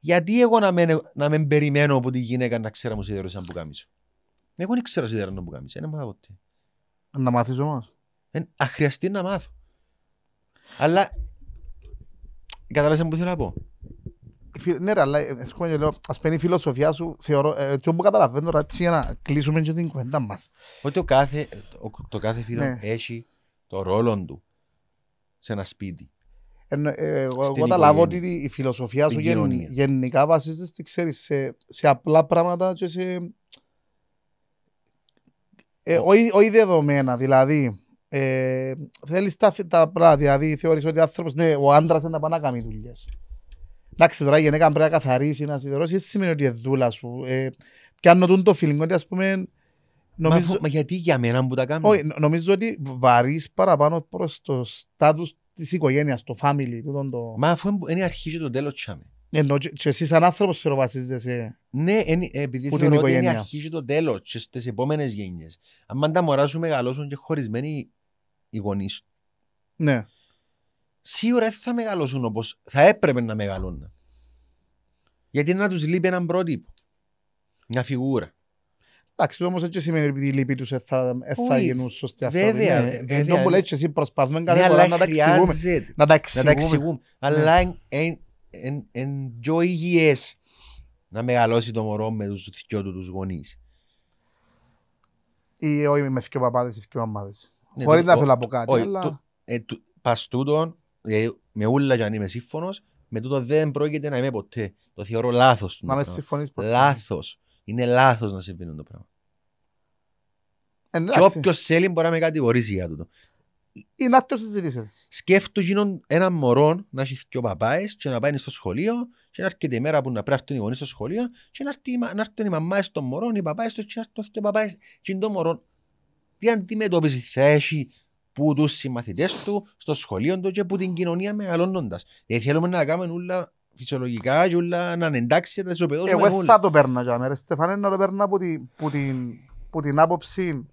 Speaker 1: Γιατί εγώ να με να περιμένω από τη γυναίκα να ξέρω μου σε αν που σου. Ναι, εγώ δεν ξέρω να που κάνεις, δεν μάθα ποτέ. Να μάθεις όμως. Ε, αχρειαστεί να
Speaker 2: μάθω. Αλλά Κατάλαβες που θέλω να πω. Ναι ρε, αλλά έρχομαι ε, ε, και λέω, ας παίρνει η φιλοσοφία σου, θεωρώ, ε, ε και όπου καταλαβαίνω, έτσι για να κλείσουμε και την κουβέντα μας.
Speaker 1: Ότι ο κάθε, ο, το κάθε φίλο ναι. έχει το ρόλο του σε ένα σπίτι.
Speaker 2: Ε, ναι, ε, εγώ καταλάβω ότι η φιλοσοφία σου γεν, γενικά βασίζεται, σε, σε απλά πράγματα και σε όχι ε, δεδομένα, δηλαδή. Ε, θέλεις τα, τα πράγματα, δηλαδή θεωρείς ότι ο άνθρωπος, ναι, ο άντρας δεν θα πάει να κάνει δουλειές. Εντάξει, τώρα η γυναίκα πρέπει να καθαρίσει, να σιδερώσει, Εσύ σημαίνει ότι είναι δούλα σου. Ε, αν νοτούν το feeling ότι ας πούμε... Νομίζω... Μα, μα γιατί για μένα που τα κάνω. Όχι, νομίζω ότι βαρείς παραπάνω προς το στάτους της οικογένειας, το family. το... Μα
Speaker 1: αφού είναι αρχίζει το τέλος τσάμε.
Speaker 2: Ενώ και εσύ σαν άνθρωπος θέλω βασίζεσαι Ναι, εν, ε, επειδή θεωρώ ότι είναι αρχή
Speaker 1: και το τέλος και στις επόμενες γένειες. Αν τα μωρά σου μεγαλώσουν και χωρισμένοι οι γονείς Ναι. Σίγουρα δεν θα μεγαλώσουν όπως θα έπρεπε να μεγαλώνουν. Γιατί να τους λείπει έναν πρότυπο. Μια φιγούρα.
Speaker 2: Εντάξει, όμως έτσι σημαίνει ότι η λύπη τους θα, ε, θα γίνουν σωστοί αυτοί. Βέβαια. Ναι, βέβαια. Ενώ που λέει εσύ προσπαθούμε κάθε ναι, φορά να τα εξηγούμε. Να τα εξηγούμε. Αλλά
Speaker 1: ναι. Εν πιο υγιές να μεγαλώσει το μωρό με τους δυο του γονείς.
Speaker 2: Ή όχι με δυο παπάδες ή δυο μαμάδες. Ναι, Χωρίς να θέλω από κάτι. αλλά...
Speaker 1: Ε, ε, με ούλα κι αν είμαι σύμφωνος, με τούτο δεν πρόκειται να είμαι ποτέ. Το θεωρώ λάθος. Μα με συμφωνείς ποτέ. Λάθος. Είναι λάθος να συμβαίνει το πράγμα. Ε, και όποιος θέλει μπορεί να με κατηγορήσει για τούτο
Speaker 2: ή να το συζητήσετε.
Speaker 1: Σκέφτο γίνον ένα μωρό να έχει και ο παπάες και να πάει στο σχολείο και να έρχεται η μέρα που να πρέπει να οι γονείς στο σχολείο και να, έρθει, να έρθουν οι μαμάες των μωρών, οι παπάες τους και να έρθουν και οι παπάες και των μωρών. Τι αντιμετώπιση θα έχει που τους συμμαθητές του στο σχολείο του και που την κοινωνία μεγαλώνοντας. Δεν δηλαδή θέλουμε να κάνουμε όλα φυσιολογικά και όλα να εντάξει
Speaker 2: να τις όλα. Εγώ θα το παίρνω για μέρα, Στεφάνε να το παίρνω από την, την, από την άποψη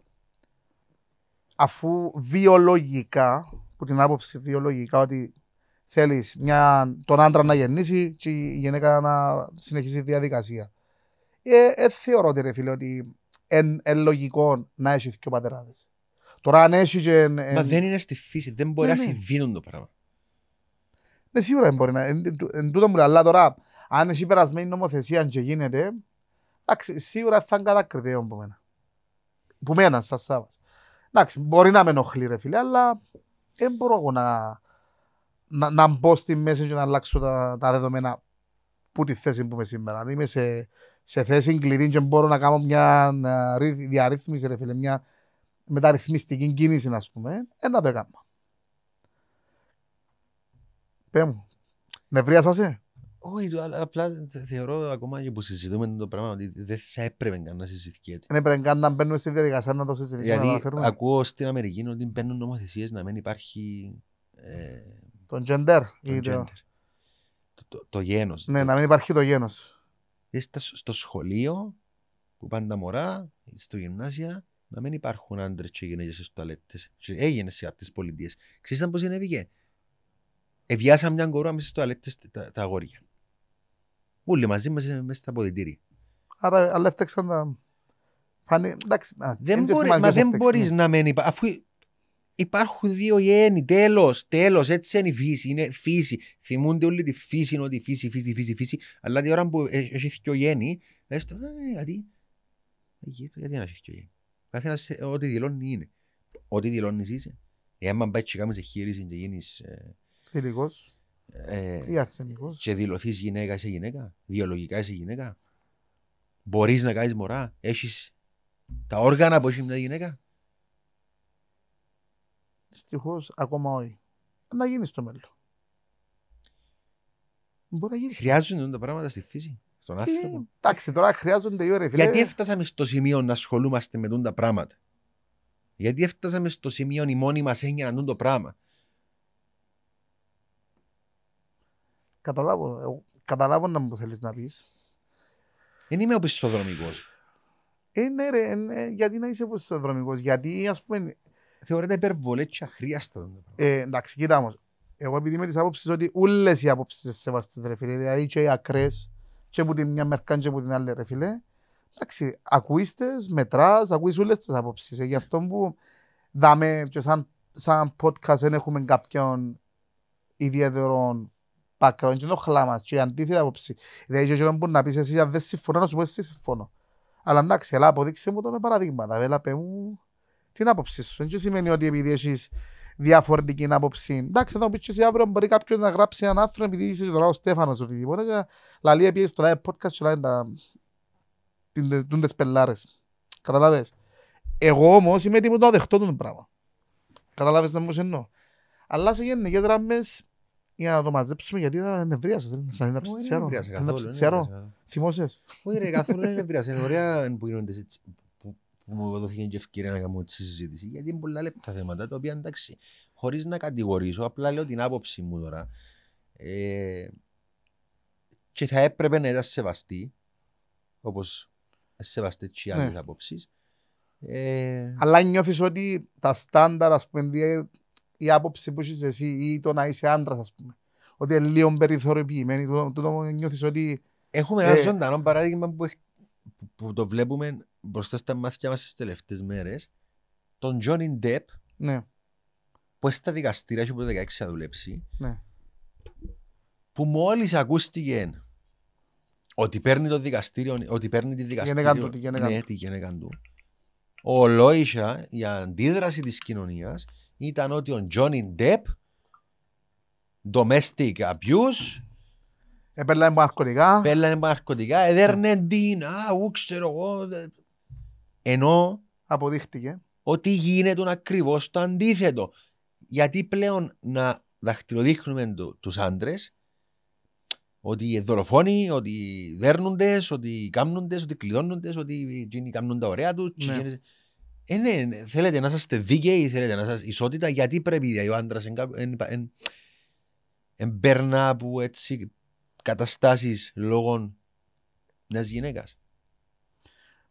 Speaker 2: αφού βιολογικά, που την άποψη βιολογικά ότι θέλεις τον άντρα να γεννήσει και η γυναίκα να συνεχίσει τη διαδικασία. Ε, ε, θεωρώ ότι είναι λογικό να έχει και ο πατέρα. Τώρα αν έχεις και. Μα δεν είναι στη φύση, δεν μπορεί ναι, να συμβεί το πράγμα. Ναι, σίγουρα δεν μπορεί να. Εν τούτο μου λέει, αλλά τώρα αν έχει περασμένη νομοθεσία και γίνεται, σίγουρα θα είναι κατακριτέο από μένα. Που μένα, σα Σάββας. Εντάξει, μπορεί να με ενοχλεί ρε φίλε, αλλά δεν μπορώ να, να, να μπω στη μέση και να αλλάξω τα, τα δεδομένα που τη θέση που είμαι σήμερα. Αν είμαι σε, σε θέση κλειδί και μπορώ να κάνω μια ε, διαρρύθμιση ρε φίλε, μια μεταρρυθμιστική κίνηση να πούμε, ένα το έκανα. Πέ μου, νευρίασασαι.
Speaker 1: Όχι, απλά θεωρώ ακόμα και που συζητούμε το πράγμα ότι δεν θα έπρεπε να συζητιέται.
Speaker 2: Δεν έπρεπε καν να μπαίνουν στη διαδικασία να το συζητήσουμε. Γιατί να
Speaker 1: ακούω στην Αμερική ότι μπαίνουν νομοθεσίες να μην υπάρχει. Ε,
Speaker 2: τον gender. Τον gender.
Speaker 1: Το, το, το γένος. Ναι, το... Δηλαδή. να μην υπάρχει το γένος. Είστε στο σχολείο που πάντα μωρά, στο γυμνάσια, να μην υπάρχουν άντρες και γυναίκες στις τουαλέτες. Έγινε σε αυτές τις πολιτείες. Ξέρετε πώς συνέβηκε. Εβιάσαμε μια κορούα μέσα στις τουαλέτες τα, τα αγόρια. Όλοι μαζί μέσα, μέσα στα ποδητήρια.
Speaker 2: Άρα, αλλά έφταξαν να... Φάνε... Εντάξει, α, δεν μπορεί, μα δεν μπορείς ναι.
Speaker 1: να μένει. Αφού υπάρχουν δύο γέννη, τέλος, τέλος. Έτσι είναι η φύση. Είναι φύση. Θυμούνται ολοι τη φύση, είναι ότι φύση, φύση, φύση, φύση. Αλλά την ώρα που ε, ε, έχεις δύο γέννη, λες το. Ναι, γιατί, γιατί να έχεις δύο γέννη. Καθένας ό,τι δηλώνει είναι. Ό,τι δηλώνεις είσαι. Εάν πάει και κάνεις εγχείρηση και γίνεις. Τελικώ. Ε, Και δηλωθείς γυναίκα, είσαι γυναίκα. Βιολογικά είσαι γυναίκα. Μπορείς να κάνεις μωρά. Έχεις τα όργανα που έχει μια γυναίκα.
Speaker 2: Δυστυχώς ακόμα όχι. Να γίνεις στο μέλλον. Μπορεί να γίνεις.
Speaker 1: Χρειάζονται τα πράγματα στη φύση. Στον άνθρωπο.
Speaker 2: Εντάξει, τώρα χρειάζονται οι ώρες. Γιατί
Speaker 1: έφτασαμε στο σημείο να ασχολούμαστε με τα πράγματα. Γιατί έφτασαμε στο σημείο η μόνη μα έννοια να το πράγμα.
Speaker 2: Καταλάβω, καταλάβω να μου θέλεις να πεις. Δεν είμαι οπισθοδρομικός. Ε, ναι ρε, ε, ναι, γιατί να είσαι οπισθοδρομικός, γιατί ας πούμε... Θεωρείται υπερβολέτσια χρειάστα. Ε, εντάξει, κοίτα όμως. Εγώ επειδή με τις άποψεις ότι όλες οι άποψεις σεβαστές ρε φίλε, δηλαδή και οι ακραίες, και που την μια μερκάν και που την άλλη ρε φίλε, εντάξει, ακούεις τες. μετράς, ακούεις όλες τις άποψεις. Ε, γι' αυτό που δάμε και σαν, σαν podcast δεν έχουμε κάποιον ιδιαίτερο background και το χλάμας και η αντίθετη άποψη. Δεν δηλαδή, είναι και που να πεις εσύ, αν δεν συμφωνώ, να σου πω εσύ συμφωνώ. Αλλά εντάξει, αλλά αποδείξε μου το με παραδείγματα. Βέλα, πέ μου την άποψή σου. Δεν σημαίνει ότι επειδή έχεις διαφορετική άποψη. Εντάξει, θα μου πεις και εσύ αύριο μπορεί κάποιος να γράψει έναν άθρο επειδή είσαι τώρα ο Στέφανος οτιδήποτε και λαλεί πιέζει στο live podcast και λαλεί τα... τις πελάρες. Εγώ όμως είμαι έτοιμος να δεχτώ τον πράγμα. Καταλάβες να μου σε εννοώ. Αλλά σε γενικές γραμμές, για να το μαζέψουμε γιατί θα ενευρίασες, θα είναι ψητσιάρο, θα είναι ψητσιάρο, θυμώσες. Όχι ρε, καθόλου δεν ενευρίασες, είναι
Speaker 1: ωραία <laughs> που γίνονται έτσι, που μου δόθηκε και ευκαιρία να κάνω τη συζήτηση, γιατί είναι πολλά λεπτά θέματα, τα οποία εντάξει, χωρίς να κατηγορήσω, απλά λέω την άποψή μου τώρα, ε, και
Speaker 2: θα έπρεπε να ήταν σεβαστή,
Speaker 1: όπως σεβαστή και άλλες ναι. απόψεις.
Speaker 2: Ε, Αλλά νιώθεις ότι τα στάνταρ, ας πούμε, η άποψη που είσαι εσύ ή το να είσαι άντρας, ας πούμε. Ότι είναι λίγο περιθωριοποιημένη. Το, το, νιώθεις ότι. Έχουμε ένα ε,
Speaker 1: ζωντανό παράδειγμα που, που το βλέπουμε μπροστά στα μάτια μας τις τελευταίες μέρες. Τον Τζόνιν Ντεπ. Ναι. Που στα δικαστήρια έχει από 16 δουλέψει. Ναι. Που μόλις ακούστηκε ότι παίρνει το δικαστήριο, ότι παίρνει τη δικαστήριο. Του, τη ναι, τη του. Ο η αντίδραση της κοινωνίας, ήταν ότι ο Τζόνι Ντεπ domestic abuse Επέλανε με αρκωτικά. Επέλανε ναρκωτικά. Εδέρνε την. Α, ξέρω εγώ. Ενώ. Αποδείχτηκε. Ότι γίνεται ακριβώς το αντίθετο. Γιατί πλέον να δαχτυλοδείχνουμε τους άντρες ότι δολοφόνοι, ότι δέρνονται, ότι κάμνονται, ότι οι ότι κάμνουν κάνουν τα ωραία τους. Ναι. Ε, ναι, θέλετε να είστε δίκαιοι, θέλετε να είστε ισότητα, γιατί πρέπει δηλαδή, ο άντρας εμπέρνα από έτσι καταστάσεις λόγω μιας γυναίκας.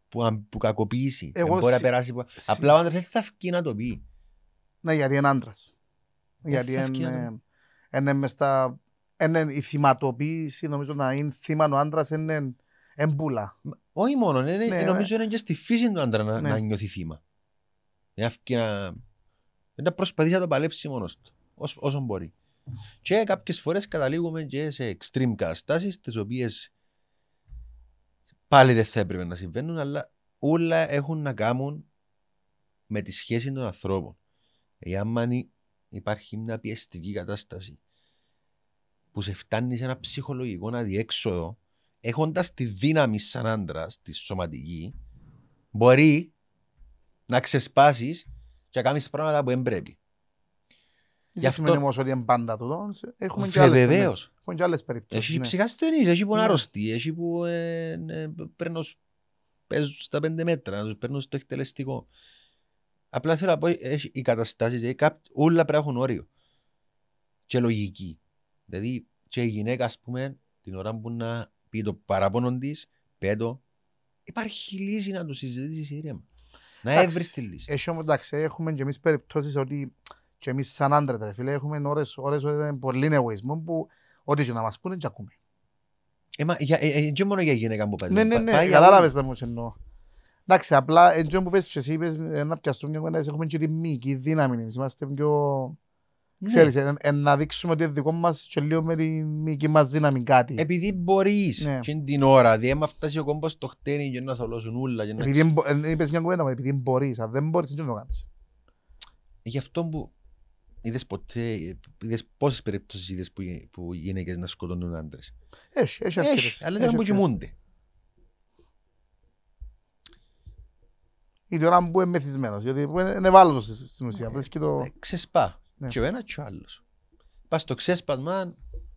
Speaker 1: Που, κακοποιήσει, που κακοποιήσει, Εγώ μπορεί να περάσει. Που... Σι... Απλά ο άντρας δεν θα φύγει να το πει.
Speaker 2: Ναι, γιατί είναι άντρας. Γιατί είναι. μες στα. Είναι η θυματοποίηση, νομίζω να είναι θύμα ο άντρας, είναι εμπούλα.
Speaker 1: Όχι μόνο, είναι, ναι, ναι, νομίζω ε. είναι και στη φύση του άντρα να, ναι. να νιώθει θύμα. Δεν να... να προσπαθεί να το παλέψει μόνος του, όσο μπορεί. Και κάποιες φορές καταλήγουμε και σε extreme καταστάσεις, τις οποίες πάλι δεν θα έπρεπε να συμβαίνουν, αλλά όλα έχουν να κάνουν με τη σχέση των ανθρώπων. Εάν υπάρχει μια πιεστική κατάσταση που σε φτάνει σε ένα ψυχολογικό αδιέξοδο, έχοντας τη δύναμη σαν άντρα, τη σωματική, μπορεί να ξεσπάσεις και να κάνεις πράγματα που δεν πρέπει. Δεν σημαίνει όμως ότι είναι πάντα το Έχουμε και άλλες, βεβαίως.
Speaker 2: Έχουμε και άλλες περιπτώσεις. Έχει ναι. ψυχασθενείς, έχει
Speaker 1: που είναι ναι. αρρωστή, έχει που ε, ε, παίρνω, στα πέντε μέτρα, παίρνω στο εκτελεστικό. Απλά θέλω να πω, έχει, οι καταστάσεις, έχει, δηλαδή κά, όλα πρέπει να έχουν όριο. Και λογική. Δηλαδή και η γυναίκα, ας πούμε, την ώρα που να πει το παραπονόν της, πέτω,
Speaker 2: υπάρχει λύση να το συζητήσεις ήρεμα. Να έβρεις τη λύση. Έχει όμως εντάξει, έχουμε και εμείς περιπτώσεις ότι και εμείς σαν άντρα, τρε φίλε, έχουμε ώρες που είναι πολύ εγωισμό που ό,τι και να μας πούνε, και ακούμε. Ε, μα, για, ε, και ε, μόνο για γυναίκα που παίζει. Ναι, ναι, ναι, κατάλαβε τι μου εννοώ. Εντάξει, απλά εντζόν που πες και εσύ είπες ε, να πιαστούμε και έχουμε και τη μήκη δύναμη. Είμαστε πιο ναι. Ξέρεις, να δείξουμε ότι δικό μας και λίγο με τη μας δύναμη κάτι. Επειδή μπορείς ναι.
Speaker 1: την ώρα, δηλαδή άμα φτάσει ο κόμπος το χτένι και να θολώσουν ούλα. Να... Επειδή
Speaker 2: ε, μια κουβέντα, επειδή μπορείς, αν δεν μπορείς, δεν το κάνεις.
Speaker 1: Γι' αυτό που είδες ποτέ, είδες πόσες περιπτώσεις είδες που, που γυναίκες να σκοτώνουν άντρες.
Speaker 2: Έχει, έχει αρκετές. Αλλά δεν μου κοιμούνται. Η ώρα που είναι μεθυσμένος, γιατί είναι ευάλωτος στην ουσία. Ε, το... Ε, ξεσπά. Ναι. Και ο ένας
Speaker 1: και ο άλλος. Πας στο ξέσπασμα,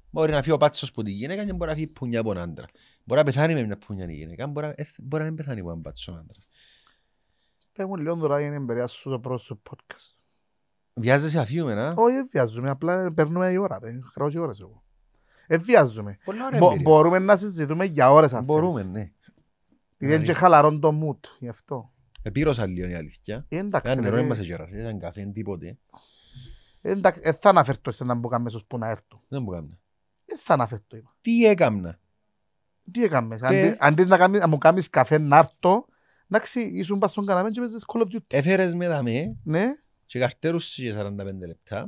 Speaker 1: μπορεί να φύγει ο πάτσος που τη γυναίκα και μπορεί να φύγει πουνιά από άντρα. Μπορεί να πεθάνει με μια πουνιά η γυναίκα, μπορεί, ε, μπορεί να μην πεθάνει από έναν πάτσο άντρας.
Speaker 2: Πες μου λίγο τώρα για να εμπεριάσεις το πρώτο podcast. Βιάζεσαι αφιούμε, να. Όχι, δεν βιάζομαι, απλά περνούμε η ώρα, ρε. η ώρα ώρες εγώ. Ε, βιάζομαι. μπορούμε να συζητούμε για ώρες αν Μπορούμε, ναι. Γιατί είναι και χαλαρόν το mood, γι' αυτό.
Speaker 1: Επίρωσα λίγο η αλήθεια. Ε, εντάξει. Κάνε νερό, είμαστε κερασίες, δεν καφέ, τίποτε. Εντάξει, ε,
Speaker 2: θα αναφερθώ σε έναν που κάμε στους που να έρθω. Δεν μου κάμε. Ε, θα αναφερθώ είπα. Τι έκαμνα. Τι έκαμε. Και... Αντί, αντί να, κάνεις, να μου κάνεις καφέ να έρθω, εντάξει, ήσουν πας στον καναμέν και μέσα Call of Duty. Έφερες με δαμέ ναι.
Speaker 1: και καρτέρουσες για 45 λεπτά.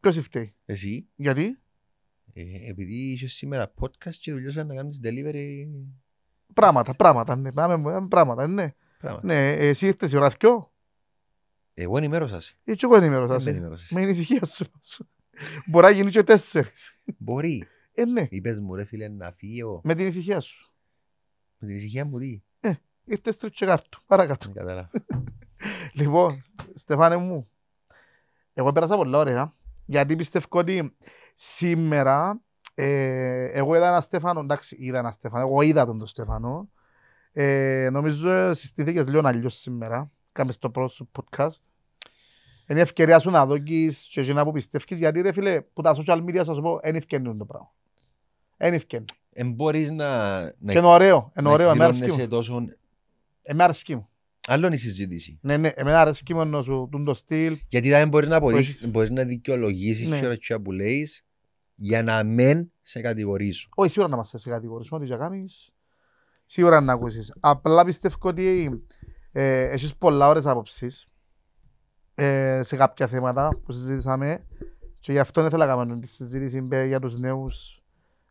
Speaker 1: Ποιος φταίει. Εσύ. Γιατί. Ε, επειδή είσαι σήμερα podcast και δουλειώσα να κάνεις
Speaker 2: delivery. Πράγματα, πράγματα, ναι. Πράγματα, ναι. Πράγματα. ναι. Εσύ ήρθες η ώρα 2. Ε, εγώ ενημέρωσα. Έτσι ε, εγώ ενημέρωσα. Ε, με ανησυχία σου. Μπορεί να γίνει και τέσσερις. Μπορεί. Ε, ναι. Είπες μου ρε φίλε να φύγω. Με την ησυχία σου. Με την ησυχία μου τι. Ε, ήρθες τρίτσο κάρτο. Παρακάτω. <laughs> λοιπόν, Στεφάνε μου. Εγώ πέρασα πολλά ωραία. Γιατί πιστεύω ότι σήμερα ε, εγώ είδα ένα Στέφανο, εντάξει είδα ένα Στέφανο, εγώ είδα τον τον Στέφανο. Ε, νομίζω συστήθηκε λίγο αλλιώς σήμερα. Κάμε στο πρώτο σου podcast. Είναι ευκαιρία σου να δω και να που πιστεύεις, γιατί ρε φίλε, που τα social media σας πω, δεν είναι το πράγμα. Δεν ευκαιρία. Εν μπορείς
Speaker 1: να... Και είναι ωραίο, είναι ωραίο, εμένα αρέσκει μου. Τόσο... Εμένα αρέσκει μου. Άλλο είναι η συζήτηση.
Speaker 2: Ναι, ναι, εμένα αρέσκει μου ενώ σου το στυλ. Γιατί δεν μπορείς να αποδείξεις,
Speaker 1: μπορείς να δικαιολογήσεις ναι. και που λέεις για να μεν σε κατηγορήσω.
Speaker 2: Όχι, σίγουρα να μας σε κατηγορήσουμε, ό,τι και κάνεις. Σίγουρα να ακούσεις. Απλά πιστεύω ότι ε, έχεις πολλά ώρες άποψεις ε, σε κάποια θέματα που συζήτησαμε και γι' αυτό ήθελα να κάνουμε τη συζήτηση για τους νέους,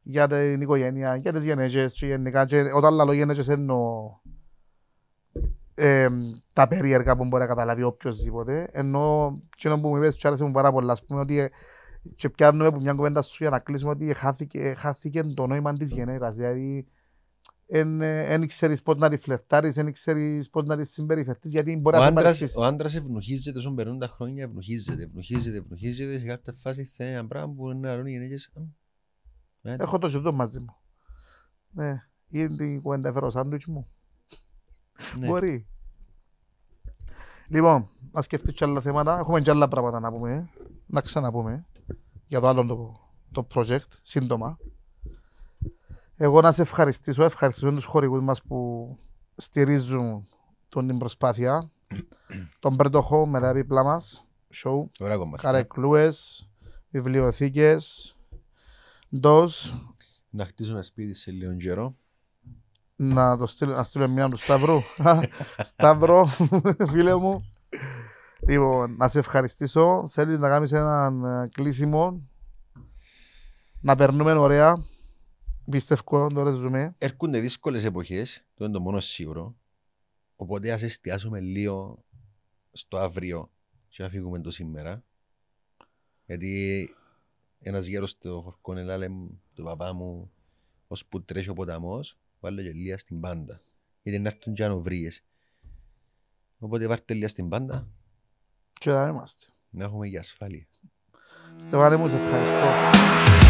Speaker 2: για την οικογένεια, για τις γενέγες και γενικά και όταν λέω γενέγες εννοώ ε, τα περίεργα που μπορεί να καταλάβει οποιοςδήποτε ενώ και που μου είπες και άρεσε μου πάρα πολλά ας πούμε ότι ε, και πιάνουμε από μια κουβέντα σου για να κλείσουμε ότι χάθηκε, χάθηκε το νόημα της γενέκας δηλαδή δεν ε, ξέρεις πώς να τη φλερτάρεις, δεν ξέρεις πώς να τη συμπεριφερθείς. Γιατί μπορεί ο να άντρας, Ο
Speaker 1: άντρας ευνοχίζεται όσο περνούν τα χρόνια, ευνοχίζεται, ευνοχίζεται, ευνοχίζεται. Σε κάποια φάση θέλει ένα πράγμα που είναι αρρώνει οι γυναίκες. Έχω το
Speaker 2: ζωτό μαζί μου. Ναι, είναι την κουέντα φέρω σάντουιτ μου. Ναι. Μπορεί. Λοιπόν, να σκεφτείς και άλλα θέματα. Έχουμε και άλλα πράγματα να πούμε. Ε. Να ξαναπούμε για το άλλο το, το project σύντομα. Εγώ να σε ευχαριστήσω, ευχαριστήσω τους χορηγούς μας που στηρίζουν τον την προσπάθεια. <clears throat> τον Πρέτοχο με τα επίπλα μας, show, ναι. καρεκλούες, βιβλιοθήκες, ντος.
Speaker 1: Να ένα σπίτι σε λίγο καιρό.
Speaker 2: Να το στείλω, να στείλω μια του Σταύρου. <laughs> Σταύρο, <laughs> φίλε μου. Λοιπόν, να σε ευχαριστήσω. Θέλεις να κάνεις ένα ε, κλείσιμο. Να περνούμε ωραία. Πιστεύω τώρα ζούμε.
Speaker 1: Έρχονται δύσκολες εποχές, το είναι το μόνο σίγουρο. Οπότε ας εστιάσουμε λίγο στο αύριο και να φύγουμε το σήμερα. Γιατί ένας γέρος στο φορκόν του παπά μου, που τρέχει ο ποταμός, βάλε λίγα στην πάντα. Γιατί να έρθουν και βρύε. Οπότε βάρτε λίγα στην πάντα. Και θα είμαστε. Να έχουμε για ασφάλεια.
Speaker 2: Στεβάρε μου, σε ευχαριστώ.